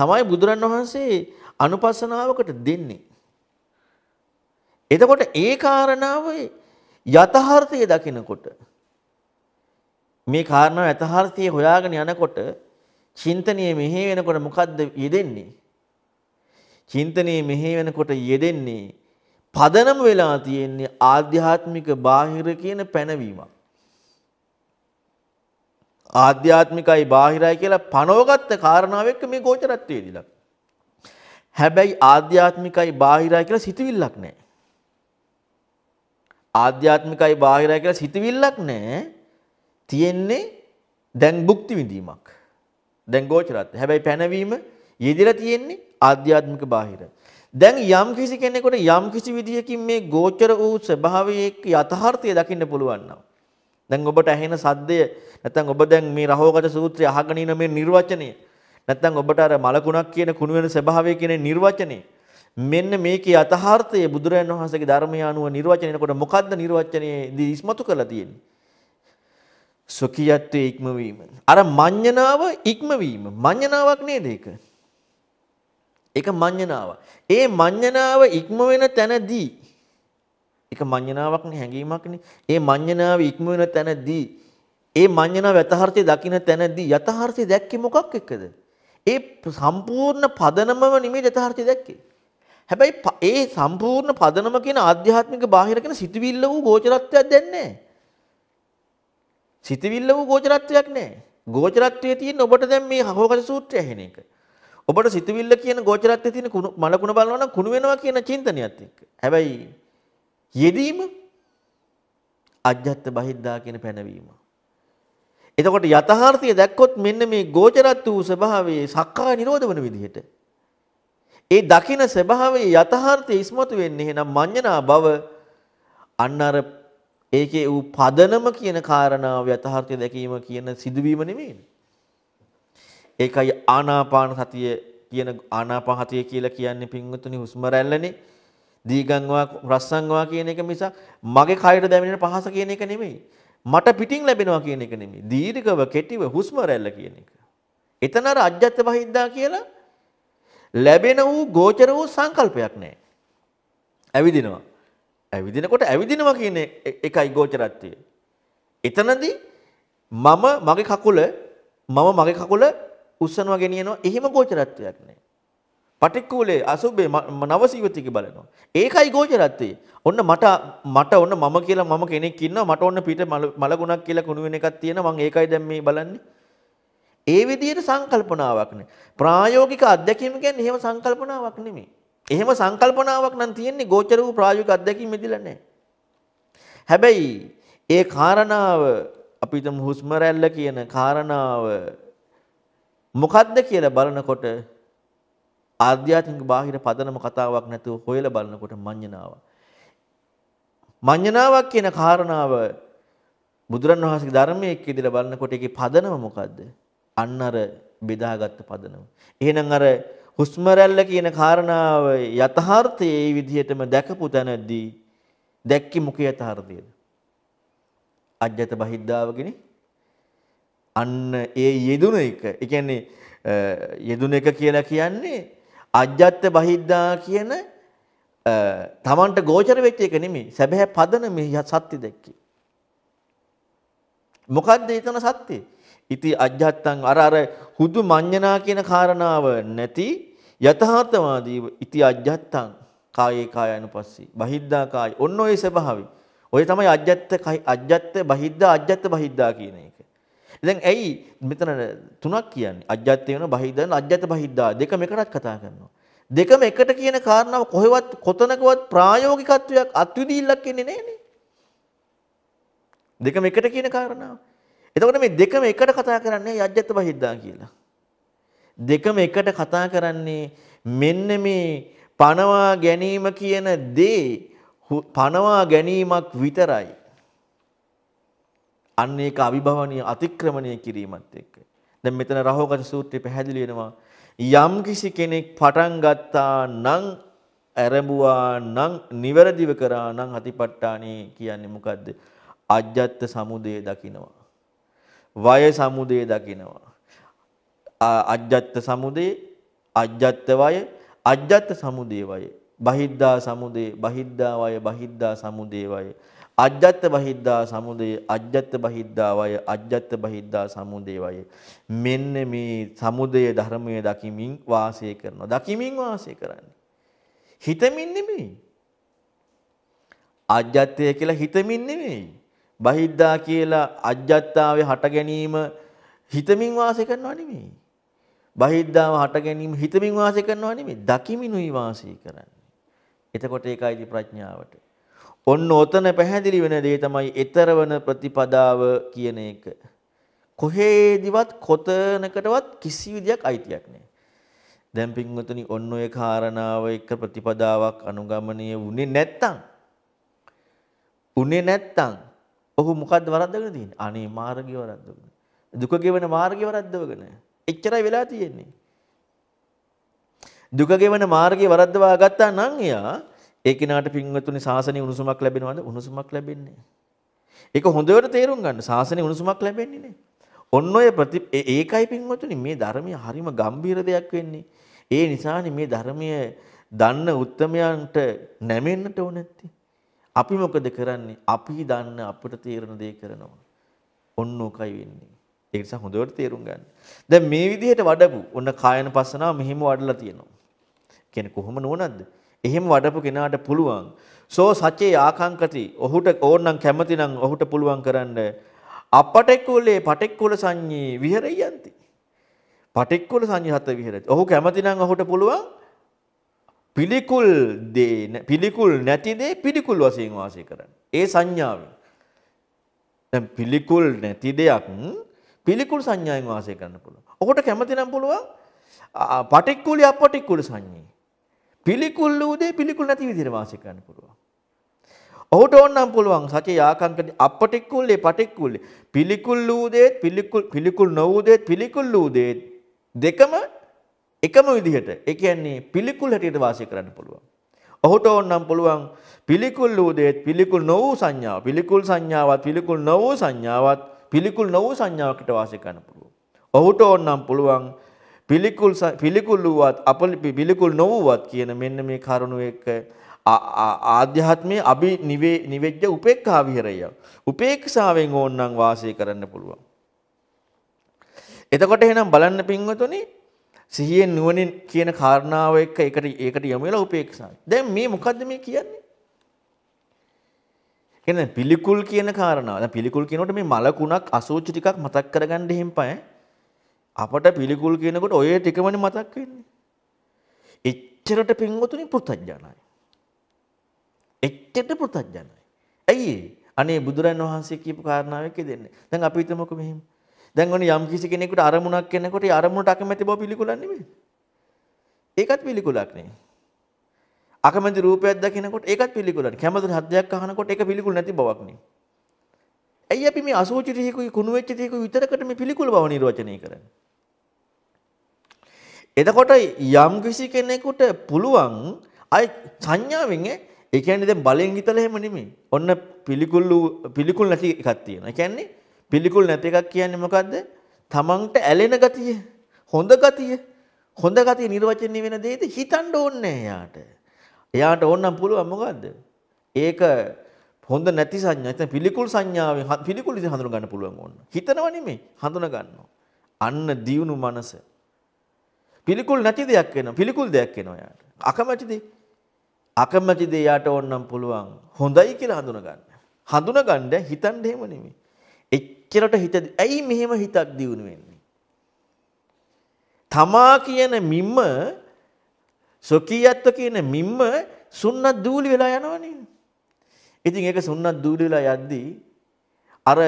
තමයි බුදුරන් වහන්සේ අනුපස්සනාවකට දෙන්නේ එතකොට ඒ කාරණාවේ යථාර්ථය දකිනකොට මේ කාරණාව යථාර්ථය හොයාගෙන යනකොට චින්තනයේ මෙහෙ වෙනකොට මොකද්ද යෙදෙන්නේ? චින්තනයේ මෙහෙ වෙනකොට යෙදෙන්නේ පදනම වෙලා තියෙන්නේ ආධ්‍යාත්මික බාහිර කියන පැනවීමක්. ආධ්‍යාත්මිකයි බාහිරයි කියලා පනවගත්ත කාරණාව එක්ක මේ ගෝචරත්වයේදීලා. හැබැයි ආධ්‍යාත්මිකයි බාහිරයි කියලා සිතුවිල්ලක් නැහැ. ආධ්‍යාත්මිකයි බාහිරයි කියලා සිතවිල්ලක් නැහැ. තියෙන්නේ දැන් භුක්ති විඳීමක්. දැන් ගෝචරත්. හැබැයි පැනවීම යෙදিলা තියෙන්නේ ආධ්‍යාත්මික බාහිර. දැන් යම් කිසි කෙනෙකුට යම් කිසි විදියකින් මේ ගෝචර වූ ස්වභාවයේ යථාර්ථය දකින්න පුළුවන් නම් දැන් ඔබට ඇහෙන සද්දය නැත්නම් ඔබ දැන් මේ රහෝගත සූත්‍රය අහගෙන ඉන මේ නිර්වචනය නැත්නම් ඔබට අර මලකුණක් කියන කුණු වෙන ස්වභාවය කියන නිර්වචනය මෙන්න මේකේ යථාර්ථය බුදුරයන් වහන්සේගේ ධර්මය අනුව නිර්වචනය එනකොට මොකද්ද නිර්වචනයේදී ඉස්මතු කරලා තියෙන්නේ? සොකියත්වයේ ඉක්මවීම. අර මඤ්ඤණාව ඉක්මවීම. මඤ්ඤණාවක් නේද ඒක? ඒක මඤ්ඤණාව. ඒ මඤ්ඤණාව ඉක්ම වෙන තැනදී ඒක මඤ්ඤණාවක් නේ හැඟීමක්නේ. ඒ මඤ්ඤණාව ඉක්ම වෙන තැනදී ඒ මඤ්ඤණාව යථාර්ථය දකින්න තැනදී යථාර්ථය දැක්කේ මොකක් එක්කද? ඒ සම්පූර්ණ පදනමම නිමේ යථාර්ථය දැක්කේ. හැබැයි ඒ සම්පූර්ණ පදනම කියන ආධ්‍යාත්මික බාහිර කියන සිතවිල්ල වූ ගෝචරත්වයක් දැන් නැහැ. සිතවිල්ල වූ ගෝචරත්වයක් නැහැ. ගෝචරත්වයේ තියෙන ඔබට දැන් මේ හවකස සූත්‍රය ඇහෙන එක. ඔබට සිතවිල්ල කියන ගෝචරත්වයේ තියෙන මලකුණ බලනවා නම් කුණු වෙනවා කියන චින්තනයත් එක්ක. හැබැයි යෙදීම අජ්ජත් බහිද්දා කියන පැනවීම. එතකොට යථාර්ථය දැක්කොත් මෙන්න මේ ගෝචරත් වූ ස්වභාවයේ සක්කාය නිරෝධ වන විදිහට ඒ දකින ස්වභාවයේ යථාර්ථය ඉස්මතු වෙන්නේ එහෙනම් මඤ්ඤණා භව අන්න අර ඒකේ ඌ පදනම කියන කාරණාව යථාර්ථය දැකීම කියන සිදුවීම නෙමෙයිනේ. ඒකයි ආනාපාන සතිය කියන ආනාපාන සතිය කියලා කියන්නේ පින්වතුනි හුස්ම රැල්ලනේ. දීගංවා රස්සංවා කියන එක මිසක් මගේ කයට දැනෙන පහස කියන එක නෙමෙයි. මට පිටින් ලැබෙනවා කියන එක නෙමෙයි. දීර්ඝව කෙටිව හුස්ම රැල්ල කියන එක. එතන අර අජ්ජත් බහිද්දා කියලා ලැබෙන වූ ගෝචර වූ සංකල්පයක් නැහැ. ඇවිදිනවා. ඇවිදිනකොට ඇවිදිනවා කියන එකයි ගෝචරත්වය. එතනදී මම මගේ කකුල මම මගේ කකුල උස්සනවා ගෙනියනවා එහෙම ගෝචරත්වයක් නැහැ. පටික්කුලේ අසුබේ නවසීවතික බලනවා. ඒකයි ගෝචරත්වය. ඔන්න මට මට ඔන්න මම කියලා මම කෙනෙක් ඉන්නවා මට ඔන්න පිට මලගුණක් කියලා කුණු වෙන එකක් තියෙනවා මම ඒකයි දැන් මේ බලන්නේ. ඒ විදිහට සංකල්පනාවක් නේ. ප්‍රායෝගික අත්දැකීම කියන්නේ එහෙම සංකල්පනාවක් නෙමෙයි. එහෙම සංකල්පනාවක් නම් තියෙන්නේ ගෝචර වූ ප්‍රායෝගික අත්දැකීම් මිදලා නැහැ. හැබැයි ඒ කාරණාව අපි හිතමු හුස්ම රැල්ල කියන කාරණාව මොකද්ද කියලා බලනකොට ආධ්‍යාත්මික බාහිර පදනම කතාවක් නැතුව හොයලා බලනකොට මඤ්ඤණාව. මඤ්ඤණාවක් කියන කාරණාව බුදුරණවහන්සේගේ ධර්මයේ කියලා බලනකොට ඒකේ පදනම මොකද්ද? අන්න අර බෙදාගත්ත පදනම. එහෙනම් අර හුස්ම රැල්ල කියන කාරණාව යථාර්ථයේ මේ විදිහටම දැකපු තැනදී දැක්කේ මොකේ යථාර්ථයද? අජ්‍යත බහිද්ධාවගිනේ අන්න ඒ යෙදුන එක. ඒ කියන්නේ යෙදුන එක කියලා කියන්නේ අජ්‍යත්ත බහිද්ධා කියන තමන්ට ගෝචර වෙච්ච එක නෙමෙයි. සැබෑ පදනම සත්‍ය දැක්කේ. මොකද්ද ඊතන සත්‍යේ? ඉති අජ්ජත්තං අර අර හුදු මඤ්ඤණා කියන කාරණාව නැති යථාර්ථවාදී ඉති අජ්ජත්තං කායේ කායනුපස්සී බහිද්ධා කාය ඔන්න ඔය ස්වභාවය ඔය තමයි අජ්ජත්ත අජ්ජත්ත බහිද්ධා අජ්ජත්ත බහිද්ධා කියන එක දැන් ඇයි මෙතන තුනක් කියන්නේ අජ්ජත්ත වෙන බහිද්ධා අජ්ජත්ත බහිද්ධා දෙක මෙකටත් කතා කරනවා දෙකම එකට කියන කාරණාව කොහෙවත් කොතනකවත් ප්‍රායෝගිකත්වයක් අත්විදිල්ලක් ඉන්නේ නැහනේ දෙකම එකට කියන කාරණාව එතකොට මේ දෙකම එකට කතා කරන්නේ යජ්ජත් බහිද්දා කියලා. දෙකම එකට කතා කරන්නේ මෙන්න මේ පනවා ගැනීම කියන දේ පනවා ගැනීමක් විතරයි. අන්න ඒක අවිභවනීය අතික්‍රමණය කිරීමත් එක්ක. දැන් මෙතන රහෝගත සූත්‍රය පැහැදිලි වෙනවා යම් කිසි කෙනෙක් පටන් ගත්තා නම් ඇරඹුවා නම් නිවැරදිව කරා නම් අතිපට්ඨානේ කියන්නේ මොකද්ද? අජ්ජත් සමුදය දකිනවා. වය සමුදය දකිනවා. අජ්ජත් සමුදේ අජ්ජත් වය අජ්ජත් සමුදේ වය බහිද්දා සමුදේ බහිද්දා වය බහිද්දා සමුදේ වය අජ්ජත් බහිද්දා සමුදේ අජ්ජත් බහිද්දා වය අජ්ජත් බහිද්දා සමුදේ වය මෙන්න මේ සමුදේ ධර්මයේ දකිමින් වාසය කරනවා දකිමින් වාසය කරන්නේ හිතමින් නෙමෙයි අජ්ජත්ය කියලා හිතමින් නෙමෙයි බහිද්දා කියලා අජ්ජත්තාවේ හට ගැනීම හිතමින් වාසය කරනවා නෙමෙයි. බහිද්දාව හට ගැනීම හිතමින් වාසය කරනවා නෙමෙයි. දකිමිනුයි වාසය කරන්නේ. එතකොට ඒකයිදි ප්‍රඥාවට. ඔන්න ඔතන පැහැදිලි වෙන දේ තමයි ඊතරවන ප්‍රතිපදාව කියන එක. කොහේදිවත් කොතනකටවත් කිසි විදියක් අයිතියක් නැහැ. දැන් පින්වතුනි ඔන්න ඔය කාරණාව එක ප්‍රතිපදාවක් අනුගමනය වුණේ නැත්තම් උනේ නැත්තම් ඔහු මොකද්ද වරද්දගෙන තියෙන්නේ? අනේ මාර්ගය වරද්දගෙන. දුක ගෙවන මාර්ගය වරද්දවගෙන. එච්චරයි වෙලා තියෙන්නේ. දුක ගෙවන මාර්ගය වරද්දවා ගත්තා නම් එයා ඒ කිනාට පින්වතුනි සාසනෙ උණුසුමක් ලැබෙනවද? උණුසුමක් ලැබෙන්නේ ඒක හොඳට තේරුම් ගන්න. සාසනෙ උණුසුමක් ලැබෙන්නේ නේ. ඔන්න ඔය ප්‍රති ඒකයි පින්වතුනි මේ ධර්මයේ හරිම ගැඹීර දෙයක් වෙන්නේ. ඒ නිසානේ මේ ධර්මයේ දන්න උත්මයන්ට නැමෙන්නට ඕනේ නැත්තේ. අපි මොකද කරන්නේ? අපි දන්න අපිට තේරෙන දේ කරනවා. ඔන්න ඕකයි වෙන්නේ. ඒ නිසා හොඳට තේරුම් ගන්න. දැන් මේ විදිහට වඩපු ඔන්න කායන පස්සනාව මෙහිම වඩලා තියෙනවා. කියන්නේ කොහොම නුවණක්ද? එහෙම වඩපු කෙනාට පුළුවන් සෝ සචේ ආකාංකති ඔහුට ඕනනම් කැමති නම් ඔහුට පුළුවන් කරන්න අපටෙක්කුලේ පටෙක්කුල සංඤී විහෙරයන්ති පටෙක්කුල සංඤී හත විහෙරති ඔහු කැමති නම් ඔහුට පුළුවන් පිළිකුල් දේ පිළිකුල් නැති දේ පිළිකුල් වශයෙන් වාසය කරන්න. ඒ සංඥාවෙන්. දැන් පිළිකුල් නැති දෙයක් පිළිකුල් සංඥාවෙන් වාසය කරන්න පුළුවන්. ඔකට කැමති නම් පුළුවන් පටික්කුලි අපටික්කුල සංඥේ. පිළිකුල් වූ දේ පිළිකුල් නැති විදිහට වාසය කරන්න පුළුවන්. ඔහුට ඕනම් පුළුවන් සචේ යාකංකදී අපටික්කුල්ලේ පටික්කුල්ලේ පිළිකුල් වූ දේත් පිළිකුල් පිළිකුල් නොවූ දේත් පිළිකුල් වූ දේත් දෙකම එකම විදිහට ඒ කියන්නේ පිළිකුල් හැටියට වාසය කරන්න පුළුවන්. ඔහුට ඕනම් පුළුවන් පිළිකුල් වූ දේත් පිළිකුල් නො වූ සංඥාව පිළිකුල් සංඥාවත් පිළිකුල් නො වූ සංඥාවත් පිළිකුල් නො වූ සංඥාවකට වාසය කරන්න පුළුවන්. ඔහුට ඕනම් පුළුවන් පිළිකුල් පිළිකුල් වූවත් අපලි පිළිකුල් නො වූවත් කියන මෙන්න මේ කරුණු එක ආධ්‍යාත්මයේ අභි නිවෙච්ච උපේක්ඛා විහෙරය. උපේක්ෂාවෙන් ඕනම් වාසය කරන්න පුළුවන්. එතකොට එහෙනම් බලන්න පින්වතුනි සිහියෙන් නුවණින් කියන කාරණාව එක්ක ඒකට ඒකට යොමු වෙලා උපේක්ෂාව. දැන් මේ මොකද්ද මේ කියන්නේ? එන පිළිකුල් කියන කාරණාව. දැන් පිළිකුල් කියනකොට මේ මලකුණක් අසූචි ටිකක් මතක් කරගන්න හිම්පය. අපට පිළිකුල් කියනකොට ඔය ටිකමනේ මතක් වෙන්නේ. එච්චරට පින්වතුනි පුතඥානයි. එච්චරට පුතඥානයි. ඇයි අනේ බුදුරන් වහන්සේ කියපු කාරණාවක් දෙන්නේ. දැන් අපි හිතමුකෝ මෙහෙම. දැන් ඔන්න යම් කිසි කෙනෙකුට අරමුණක් කෙනකොට ඒ අරමුණට අකමැති බව පිළිකුලක් නෙමෙයි. ඒකත් පිළිකුලක් නෙමෙයි. අකමැති රූපයක් දකිනකොට ඒකත් පිළිකුලක්. කැමති හදයක් අහනකොට ඒක පිළිකුල නැති බවක් නෙමෙයි. ඇයි අපි මේ අසෝචි ටිකුයි කුණු වෙච්ච ටිකුයි විතරකට මේ පිළිකුල බව නිර්වචනය කරන්නේ? එතකොට යම් කිසි කෙනෙකුට පුළුවන් අය සංඥාවෙන් ඒ කියන්නේ දැන් බලෙන් හිතලා එහෙම නෙමෙයි. ඔන්න පිළිකුල් පිළිකුල් නැති එකක් තියෙනවා. ඒ කියන්නේ පිළිකුල් නැති එකක් කියන්නේ මොකද්ද? තමන්ට ඇලෙන ගතිය, හොඳ ගතිය. හොඳ ගතිය නිර්වචනය වෙන දෙයක හිතන්න ඕනේ එයාට. එයාට ඕනම් පුළුවන් මොකද්ද? ඒක හොඳ නැති සංඥා, නැත්නම් පිළිකුල් සංඥාවෙන් පිළිකුල් විදිහට හඳුන ගන්න පුළුවන් ඕන. හිතනව නෙමෙයි, හඳුන ගන්නවා. අන්න දියුණු මනස. පිළිකුල් නැති දෙයක් වෙනවා. පිළිකුල් දෙයක් වෙනවා එයාට. අකමැති දෙයක්. අකමැති දේ යාට ඕනම් පුළුවන් හොඳයි කියලා හඳුනගන්න. හඳුනගන්න හිතන්න එහෙම නෙමෙයි. එච්චරට හිත ඇයි මෙහෙම හිතක් දියුණු වෙන්නේ? තමා කියන මිම්ම සොකීයත්ව කියන මිම්ම සුන්නත් දූලි වෙලා යනවනේ. ඉතින් ඒක සුන්නත් දූලි වෙලා යද්දී අර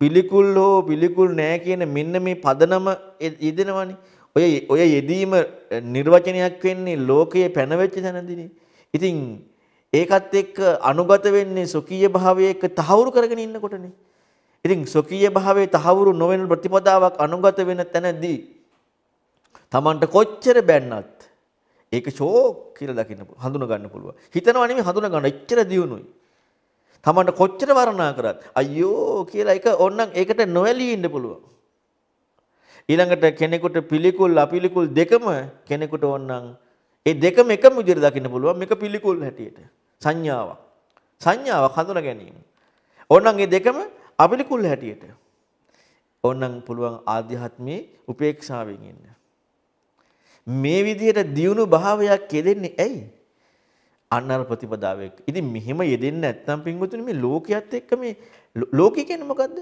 පිළිකුල් හෝ පිළිකුල් නෑ කියන මෙන්න මේ පදනම යෙදෙනවනේ. ඔය ඔය යෙදීම නිර්වචනයක් වෙන්නේ ලෝකයේ පැනවෙච්ච තැනදීනේ. ඉතින් ඒකත් එක්ක අනුගත වෙන්නේ සොකීය භාවය එක්ක තහවුරු කරගෙන ඉන්නකොටනේ. ඉතින් ස්වකීය භාවයේ තහවුරු නොවන ප්‍රතිපදාවක් අනුගත වෙන තැනදී Tamanට කොච්චර බැන්නත් ඒක ෂෝක් කියලා දකින්න හඳුන ගන්න පුළුවන්. හිතනවා නෙමෙයි හඳුන ගන්න. එච්චර දියුණුයි. Tamanට කොච්චර වර්ණනා කරත් අයියෝ කියලා ඒක ඕනනම් ඒකට නොඇලී ඉන්න පුළුවන්. ඊළඟට කෙනෙකුට පිළිකුල් අපිළිකුල් දෙකම කෙනෙකුට ඕනනම් ඒ දෙකම එකම විදිහට දකින්න පුළුවන්. මේක පිළිකුල් හැටියට. සංඥාවක්. සංඥාවක් හඳුනා ගැනීම. ඕනනම් මේ දෙකම අබිලිකුල් හැටියට ඕනනම් පුළුවන් ආධ්‍යාත්මයේ උපේක්ෂාවෙන් ඉන්න. මේ විදිහට දියුණු භාවයක් කෙදෙන්නේ ඇයි? අන්නර ප්‍රතිපදාවෙක්. ඉතින් මෙහෙම යෙදෙන්නේ නැත්නම් පින්වතුනි මේ ලෝකියත් එක්ක මේ ලෝකය කියන්නේ මොකද්ද?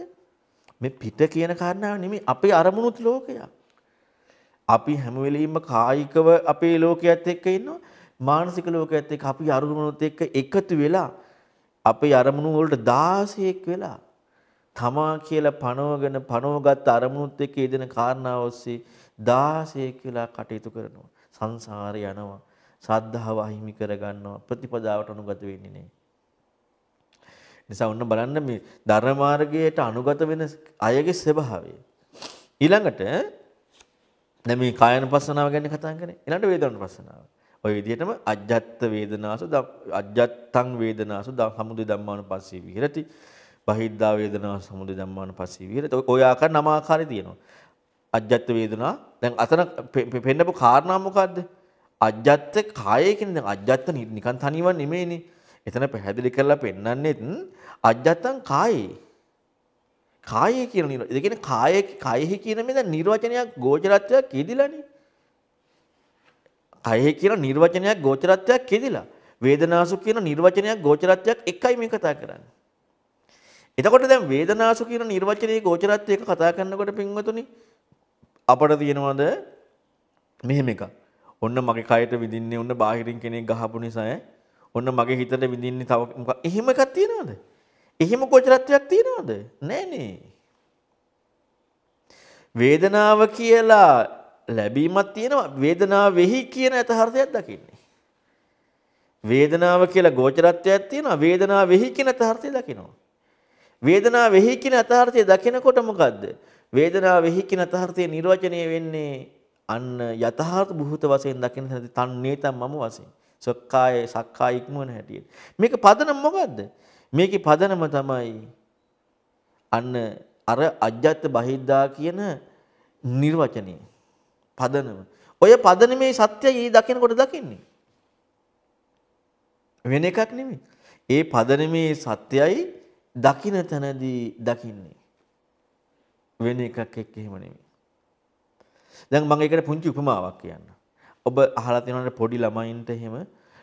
මේ පිට කියන කාරණාව නෙමෙයි අපේ අරමුණුත් ලෝකයක්. අපි හැම වෙලෙම කායිකව අපේ ලෝකයේත් එක්ක ඉන්නවා. මානසික ලෝකයේත් එක්ක අපි අරමුණුත් එක්ක එකතු වෙලා අපේ අරමුණු වලට 16ක් වෙලා තමා කියලා පනවගෙන පනවගත් අරමුණුත් එක්ක යෙදෙන කාරණාව ඔස්සේ 16 කියලා කටයුතු කරනවා. සංසාරේ යනවා. සද්ධාව අහිමි කරගන්නවා. ප්‍රතිපදාවට අනුගත වෙන්නේ නැහැ. නිසා ඔන්න බලන්න මේ ධර්ම මාර්ගයට අනුගත වෙන අයගේ ස්වභාවය. ඊළඟට දැන් මේ කායන පස්සනාව ගැන කතා කරන්නේ. ඊළඟට වේදන පස්සනාව. ඔය විදිහටම අජ්ජත් වේදනාසු අජ්ජත්තං වේදනාසු සමුදය ධම්මානුපස්සී විහෙරති. බහිද්ධා වේදනා සමුදය ධම්මාන පස්සේ විහෙරත ඔය ආකාර නම ආකාරය තියෙනවා. අජ්ජත් වේදනා දැන් අතන පෙන්නපු කාරණා මොකද්ද? අජ්ජත් කායය කියන්නේ දැන් අජ්ජත් නිකන් තනියම නෙමෙයිනේ. එතන පැහැදිලි කරලා පෙන්නන්නෙත් අජ්ජත්තං කායේ කායේ කියන නිර ඒ කියන්නේ කායේ කායෙහි කියන මේ දැන් නිර්වචනයක් ගෝචරත්වයක් කියදිලානේ. කායෙහි කියන නිර්වචනයක් ගෝචරත්වයක් කියදිලා. වේදනාසු කියන නිර්වචනයක් ගෝචරත්වයක් එකයි මේ කතා කරන්නේ. එතකොට දැන් වේදනාසු කියන නිර්වචනයේ ගෝචරත්වය එක කතා කරනකොට පින්වතුනි අපට තියෙනවද මෙහෙම එකක්. ඔන්න මගේ කයට විඳින්නේ ඔන්න බාහිරින් කෙනෙක් ගහපු නිසා ඔන්න මගේ හිතට විඳින්නේ තව මොකක් එහෙම එකක් තියෙනවද? එහෙම ගෝචරත්වයක් තියෙනවද? නැහනේ. වේදනාව කියලා ලැබීමක් තියෙනවා වේදනාව වෙහි කියන අතහරයක් දකින්නේ. වේදනාව කියලා ගෝචරත්වයක් තියෙනවා වේදනාව වෙහි කියන අතහරය දකිනවා. වේදනාව වෙහි කියන යථාර්ථය දකිනකොට මොකද්ද? වේදනාව වෙහි කියන යථාර්ථයේ නිර්වචනය වෙන්නේ අන්න යථාර්ථ භූත වශයෙන් දකින තැනදී තන්නේ තම මම වශයෙන්. සක්කාය සක්කාය ඉක්මවන හැටියට. මේක පදනම මොකද්ද? මේකේ පදනම තමයි අන්න අර අජ්ජත් බහිද්දා කියන නිර්වචනය. පදනම. ඔය පදනමේ සත්‍යය ඊ දකිනකොට දකින්නේ. වෙන එකක් නෙමෙයි. ඒ පදනමේ සත්‍යයයි දකින තැනදී දකින්නේ වෙන එකක් එක්ක එහෙම නෙමෙයි. දැන් මම ඒකට පුංචි උපමාවක් කියන්න. ඔබ අහලා තියෙනවනේ පොඩි ළමයින්ට එහෙම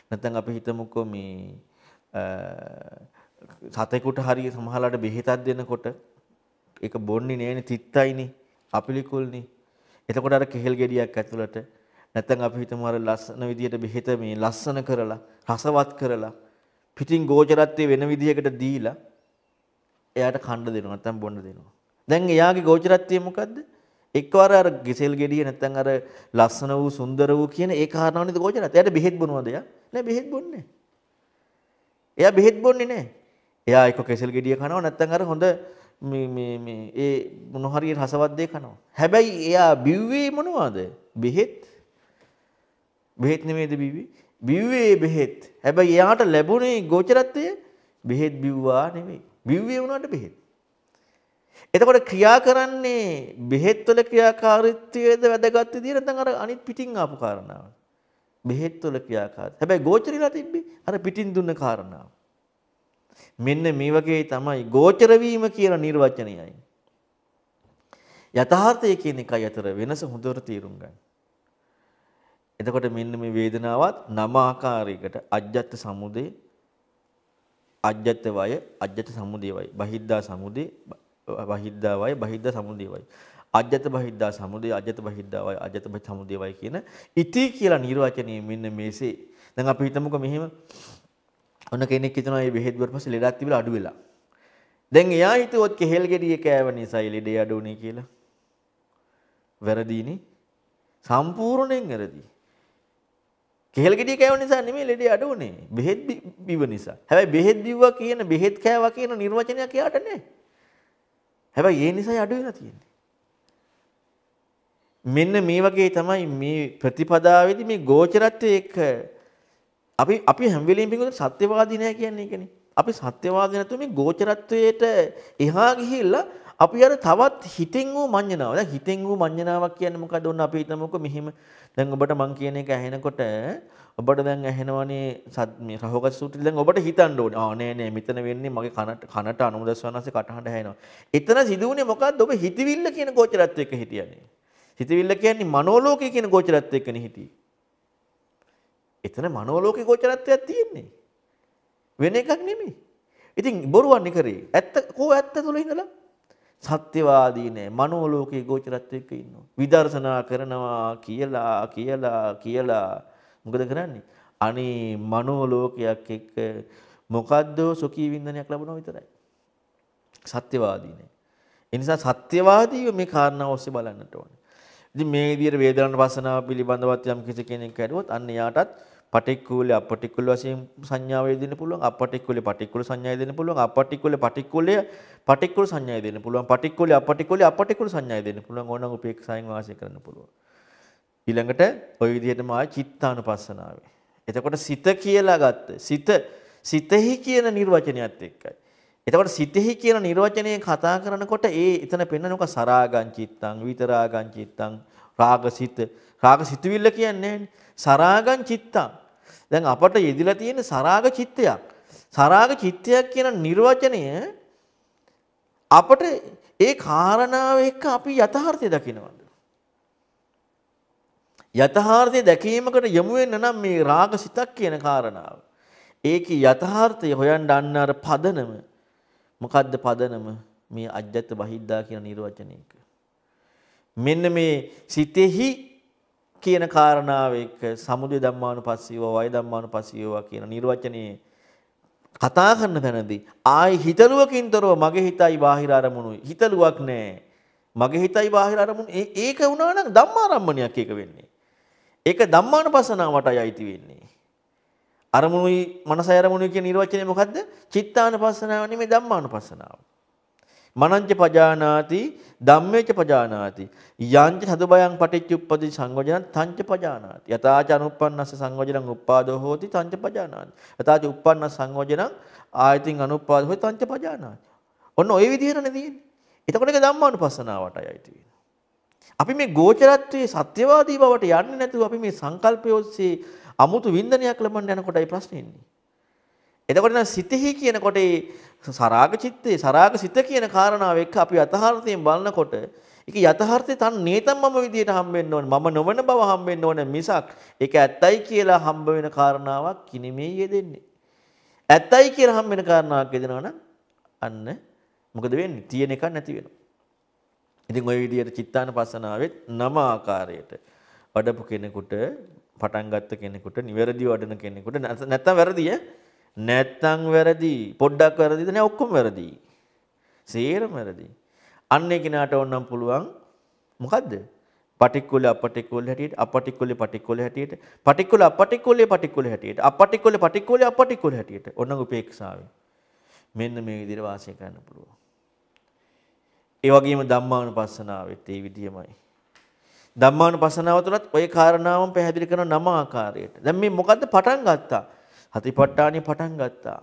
නැත්නම් අපි හිතමුකෝ මේ සතෙකුට හරිය සමහරලාට බෙහෙතක් දෙනකොට ඒක බොන්නේ නෑනේ තිත්තයිනේ අපිලිකුල්නේ. එතකොට අර කෙහෙල් ගෙඩියක් ඇතුළට නැත්නම් අපි හිතමු අර ලස්සන විදියට බෙහෙත මේ ලස්සන කරලා රසවත් කරලා පිටින් ගෝචරත්වයේ වෙන විදියකට දීලා එයාට කණ්ඩ දෙනවා නැත්නම් බොන්න දෙනවා. දැන් එයාගේ ගෝචරත්වය මොකද්ද? එක්වර අර ගෙසෙල් ගෙඩිය නැත්නම් අර ලස්සන වූ සුන්දර වූ කියන ඒ කාරණාව නේද ගෝචරත්වය. එයාට බෙහෙත් බොනවද එයා? නෑ බෙහෙත් බොන්නේ නෑ. එයා බෙහෙත් බොන්නේ නෑ. එයා එක්ක කෙසෙල් ගෙඩිය කනවා නැත්නම් අර හොඳ මේ මේ මේ ඒ මොන හරි රසවත් දේ කනවා. හැබැයි එයා බිව්වේ මොනවද? බෙහෙත්. බෙහෙත් නෙමෙයිද බිව්වේ? බිව්වේ බෙහෙත්. හැබැයි එයාට ලැබුණේ ගෝචරත්වය බෙහෙත් බිව්වා නෙමෙයි. දිව්‍ය වුණාට බෙහෙත්. එතකොට ක්‍රියා කරන්නේ බෙහෙත්වල ක්‍රියාකාරීත්වයේද වැදගත් විදියට නැත්නම් අර අනිත් පිටින් ආපු කාරණාව. බෙහෙත්වල ක්‍රියාකාරී. හැබැයි ගෝචරිලා තිබ්බේ අර පිටින් දුන්න කාරණාව. මෙන්න මේ වගේ තමයි ගෝචර වීම කියලා නිර්වචනයයි. යථාර්ථය කියන එකයි අතර වෙනස හොඳට තේරුම් ගන්න. එතකොට මෙන්න මේ වේදනාවත් නම ආකාරයකට අජ්ජත් සමුදේ අජ්ජත වය අජ්ජත සමුදය වය බහිද්දා සමුදේ බහිද්දා වය බහිද්දා සමුදේ වය අජ්ජත බහිද්දා සමුදය අජ්ජත බහිද්දා වය අජ්ජත බහිද්දා සමුදේ වය කියන ඉති කියලා නිර්වචනය මෙන්න මේසේ දැන් අපි හිතමුකෝ මෙහෙම ඔන්න කෙනෙක් හිතනවා මේ බෙහෙත් වර පස්සේ ලෙඩක් තිබිලා අඩු වෙලා දැන් එයා හිතුවොත් කෙහෙල් ගෙඩිය කෑව නිසායි ලෙඩ අඩු වුනේ කියලා වැරදීනේ සම්පූර්ණයෙන් වැරදී කෙහෙල් ගෙඩිය කෑව නිසා නෙමෙයි ලෙඩේ අඩු වුනේ. බෙහෙත් බිව නිසා. හැබැයි බෙහෙත් බිව්වා කියන බෙහෙත් කෑවා කියන නිර්වචනයක් එයාට නැහැ. හැබැයි ඒ නිසායි අඩු වෙලා තියෙන්නේ. මෙන්න මේ වගේ තමයි මේ ප්‍රතිපදාවේදී මේ ගෝචරත්වයේ එක අපි අපි හැම වෙලෙම පිටු සත්‍යවාදී නෑ කියන්නේ ඒකනේ. අපි සත්‍යවාදී නැතුව මේ ගෝචරත්වයට එහා ගිහිල්ලා අපි අර තවත් හිතෙන් වූ මඤ්ඤණාව. දැන් හිතෙන් වූ මඤ්ඤණාවක් කියන්නේ මොකද? ඔන්න අපි හිතමුකෝ මෙහිම දැන් ඔබට මං කියන එක ඇහෙනකොට ඔබට දැන් ඇහෙනවනේ මේ රහෝගත සූත්‍රය දැන් ඔබට හිතන්න ඕනේ. ආ නෑ නෑ මෙතන වෙන්නේ මගේ කනට කනට අනුමුදස්වනස්සේ කටහඬ ඇහෙනවා. එතන සිදුවුනේ මොකද්ද? ඔබ හිතවිල්ල කියන ගෝචරත් එක්ක හිටියනේ. හිතවිල්ල කියන්නේ මනෝලෝකය කියන ගෝචරත් එක්කනේ හිටියේ. එතන මනෝලෝකේ ගෝචරත්වයක් තියෙන්නේ. වෙන එකක් නෙමෙයි. ඉතින් බොරුවන්නේ කරේ. ඇත්ත කෝ ඇත්ත තුල ඉඳලා සත්‍යවාදී නෑ මනෝලෝකයේ ගෝචරත් එක්ක ඉන්නවා විදර්ශනා කරනවා කියලා කියලා කියලා මොකද කරන්නේ අනේ මනෝලෝකයක් එක්ක මොකද්ද සුඛී වින්දනයක් ලැබුණා විතරයි සත්‍යවාදී නෑ ඒ නිසා සත්‍යවාදීව මේ කාරණාව ඔස්සේ බලන්නට ඕනේ ඉතින් මේ විදිහට වේදනාන වසනාව පිළිබඳවත් යම් කිසි කෙනෙක් කරුවොත් අන්න යාටත් පටික්කුල අපටික්කුල වශයෙන් සංඥාවේ දෙන්න පුළුවන් අපටික්කුල පටික්කුල සංඥාය දෙන්න පුළුවන් අපටික්කුල පටික්කුල පටික්කුල සංඥාය දෙන්න පුළුවන් පටික්කුල අපටික්කුල අපටික්කුල සංඥාය දෙන්න පුළුවන් ඕනනම් උපේක්ෂාවෙන් වාසය කරන්න පුළුවන් ඊළඟට ওই විදිහටම ආ චිත්තානුපස්සනාවේ එතකොට සිත කියලා ගත්ත සිත සිතෙහි කියන නිර්වචනයත් එක්කයි එතකොට සිතෙහි කියන නිර්වචනය කතා කරනකොට ඒ එතන පෙන්නනක සරාගං චිත්තං විතරාගං චිත්තං රාගසිත රාගසිතවිල්ල කියන්නේ සරාගං චිත්තං දැන් අපට යෙදිලා තියෙන සරාග චිත්තයක්. සරාග චිත්තයක් කියන නිර්වචනය අපට ඒ කාරණාව එක්ක අපි යථාර්ථය දකිනවද? යථාර්ථය දැකීමකට යමු වෙන නම් මේ රාගසිතක් කියන කාරණාව. ඒකේ යථාර්ථය හොයන්න අන්න අර පදනම මොකද්ද පදනම? මේ අජ්ජත් බහිද්දා කියන නිර්වචනයක. මෙන්න මේ සිතෙහි කියන කාරණාව එක්ක සමුදය ධම්මානුපස්සීව වය ධම්මානුපස්සීව කියන නිර්වචනයේ කතා කරන තැනදී ආයි හිතලුවකින්තරව මගේ හිතයි බාහිර අරමුණුයි හිතලුවක් නෑ මගේ හිතයි බාහිර අරමුණු ඒක වුණා නම් ධම්මාරම්මණයක් ඒක වෙන්නේ ඒක ධම්මානුපස්සනාවටයි අයිති වෙන්නේ අරමුණුයි මනසයි අරමුණුයි කියන නිර්වචනය මොකද්ද චිත්තානුපස්සනාව නෙමෙයි ධම්මානුපස්සනාව මනංච පජානාති ධම්මේච පජානාති යංච සදුබයං පටිච්චුප්පති සංයෝජනං තංච පජානාති යතාච අනුප්පන්නස්ස සංයෝජනං උප්පාදෝ හෝති තංච පජානාති යතාච උප්පන්න සංයෝජනං ආයතින් අනුප්පාදෝ හෝති තංච පජානාති ඔන්න ওই විදිහටනේ තියෙන්නේ එතකොට ඒක ධම්මානුපස්සනාවටයි අයිති වෙන්නේ අපි මේ ගෝචරත්වයේ සත්‍යවාදී බවට යන්නේ නැතුව අපි මේ සංකල්පය ඔස්සේ අමුතු වින්දනයක් ලබන්න යනකොටයි ප්‍රශ්නේ එන්නේ එතකොට නම් සිතෙහි කියනකොට සරාග චිත්තේ සරාග සිත කියන කාරණාව එක්ක අපි යථාර්ථයෙන් බලනකොට ඒක යථාර්ථේ තන් නේතම්මම විදියට හම්බෙන්න ඕනේ මම නොවන බව හම්බෙන්න ඕනේ මිසක් ඒක ඇත්තයි කියලා හම්බ වෙන කාරණාවක් කිනිමේ යෙදෙන්නේ ඇත්තයි කියලා හම්බ වෙන කාරණාවක් යෙදෙනවනම් අන්න මොකද වෙන්නේ තියෙන එකක් නැති වෙනවා ඉතින් ওই විදියට චිත්තානපස්සනාවෙත් නම ආකාරයට වඩපු කෙනෙකුට පටන් ගත්ත කෙනෙකුට නිවැරදි වඩන කෙනෙකුට නැත්නම් වැරදිය නැත්තම් වැරදි. පොඩ්ඩක් වැරදිද නෑ ඔක්කොම වැරදි. සේරම වැරදි. අන්නේ කිනාට ඕනම් පුළුවන් මොකද්ද? පටික්කුල අපටික්කුල හැටියට අපටික්කුල පටික්කුල හැටියට පටික්කුල අපටික්කුල පටික්කුල හැටියට අපටික්කුල පටික්කුල අපටික්කුල හැටියට ඕනම් උපේක්ෂාවෙන් මෙන්න මේ විදිහට වාසය කරන්න පුළුවන්. ඒ වගේම ධම්මානුපස්සනාවෙත් ඒ විදිහමයි. ධම්මානුපස්සනාව තුළත් ওই කාරණාවම පැහැදිලි කරන නම ආකාරයට. දැන් මේ මොකද්ද පටන් ගත්තා? හතිපට්ඨානෙ පටන් ගත්තා.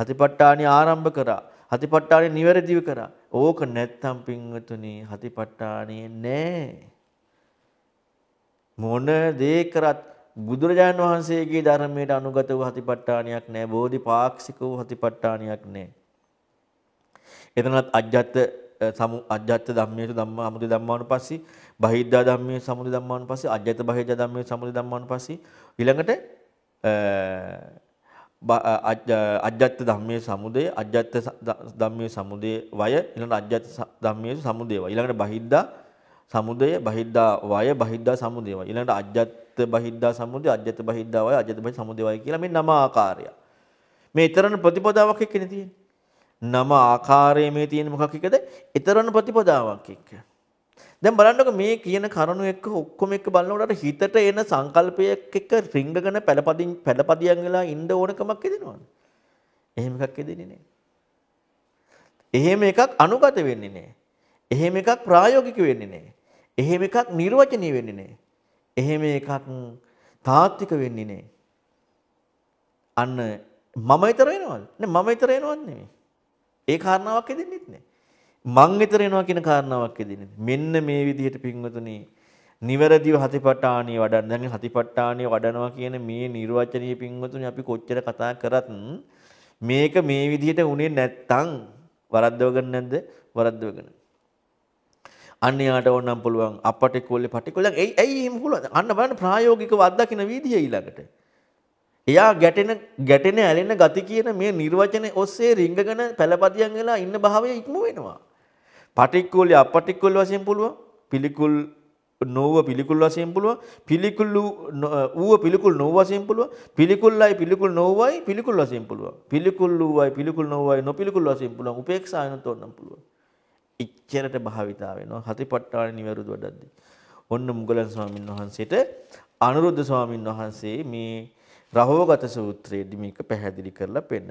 හතිපට්ඨානෙ ආරම්භ කරා. හතිපට්ඨානෙ නිවැරදිව කරා. ඕක නැත්තම් පින්වතුනි හතිපට්ඨානෙ නෑ. මොන දේ කරත් බුදුරජාන් වහන්සේගේ ධර්මයට අනුගත වූ හතිපට්ඨානියක් නෑ. බෝධිපාක්ෂික වූ හතිපට්ඨානියක් නෑ. එතනත් අජ්ජත් සමු අජ්ජත් ධම්මයේ ධම්මා අමුද ධම්මාන පස්සේ බහිද්ධා ධම්මයේ සමුද ධම්මාන පස්සේ අජ්ජත් බහිද්ධා ධම්මයේ සමුද ධම්මාන පස්සේ ඊළඟට අජ්ජත් ධම්මේ සමුදය අජ්ජත් ධම්මේ සමුදය වය ඊළඟ අජ්ජත් ධම්මේ සමුදය වය ඊළඟට බහිද්දා සමුදය බහිද්දා වය බහිද්දා සමුදය වය ඊළඟට අජ්ජත් බහිද්දා සමුදය අජ්ජත් බහිද්දා වය අජ්ජත් බහිද්දා සමුදය වය කියලා මේ නම ආකාරය මේ ඊතරණ ප්‍රතිපදාවක් එක්කනේ තියෙන්නේ නම ආකාරයේ මේ තියෙන මොකක් එකද ඊතරණ ප්‍රතිපදාවක් එක්ක දැන් බලන්නකො මේ කියන කරුණු එක්ක ඔක්කොම එක්ක බලනකොට හිතට එන සංකල්පයක් එක්ක රිංගගෙන පළපදින් පළපදියන් වෙලා ඉන්න ඕනකමක් එදෙනවද? එහෙම එකක් එදෙන්නේ නැහැ. එහෙම එකක් අනුගත වෙන්නේ නැහැ. එහෙම එකක් ප්‍රායෝගික වෙන්නේ නැහැ. එහෙම එකක් නිර්වචනීය වෙන්නේ නැහැ. එහෙම එකක් තාත්වික වෙන්නේ නැහැ. අන්න මම විතර වෙනවද? නෑ මම විතර වෙනවද නෙමෙයි. ඒ කාරණාවක් එදෙන්නෙත් නෑ. මං විතර එනවා කියන කාරණාවක් එදිනේ. මෙන්න මේ විදිහට පින්වතුනි නිවැරදිව හතිපට්ඨානිය වඩන්න. දැන් හතිපට්ඨානිය වඩනවා කියන මේ නිර්වචනීය පින්වතුනි අපි කොච්චර කතා කරත් මේක මේ විදිහට උනේ නැත්තම් වරද්දවගෙන නැද්ද? වරද්දවගෙන. අන්න යාට ඕනම් පුළුවන් අපට කොල්ලේ පටිකොලෙන් එයි එයි එහෙම පුළුවන්. අන්න බලන්න ප්‍රායෝගිකව අත්දකින්න විදිය ඊළඟට. එයා ගැටෙන ගැටෙන ඇලෙන ගති කියන මේ නිර්වචන ඔස්සේ රිංගගෙන පළපදියම් වෙලා ඉන්න භාවය ඉක්ම වෙනවා. පටික්කුල අපටික්කුල වශයෙන් පුළුවන්. පිළිකුල් නොව පිළිකුල් වශයෙන් පුළුවන්. පිළිකුල් ඌව පිළිකුල් නොව වශයෙන් පුළුවන්. පිළිකුල්ලයි පිළිකුල් නොවයි පිළිකුල් වශයෙන් පුළුවන්. පිළිකුල් ඌවයි පිළිකුල් නොවයි නොපිළිකුල් වශයෙන් පුළුවන්. උපේක්ෂායනත ඕනම් පුළුවන්. ඉච්චරට භාවිතා වෙනවා. හතිපට්ඨාන නිවැරදි වඩද්දී. ඔන්න මුගලන් ස්වාමීන් වහන්සේට අනුරුද්ධ ස්වාමීන් වහන්සේ මේ රහෝගත සූත්‍රයේදී මේක පැහැදිලි කරලා පෙන්නනවා.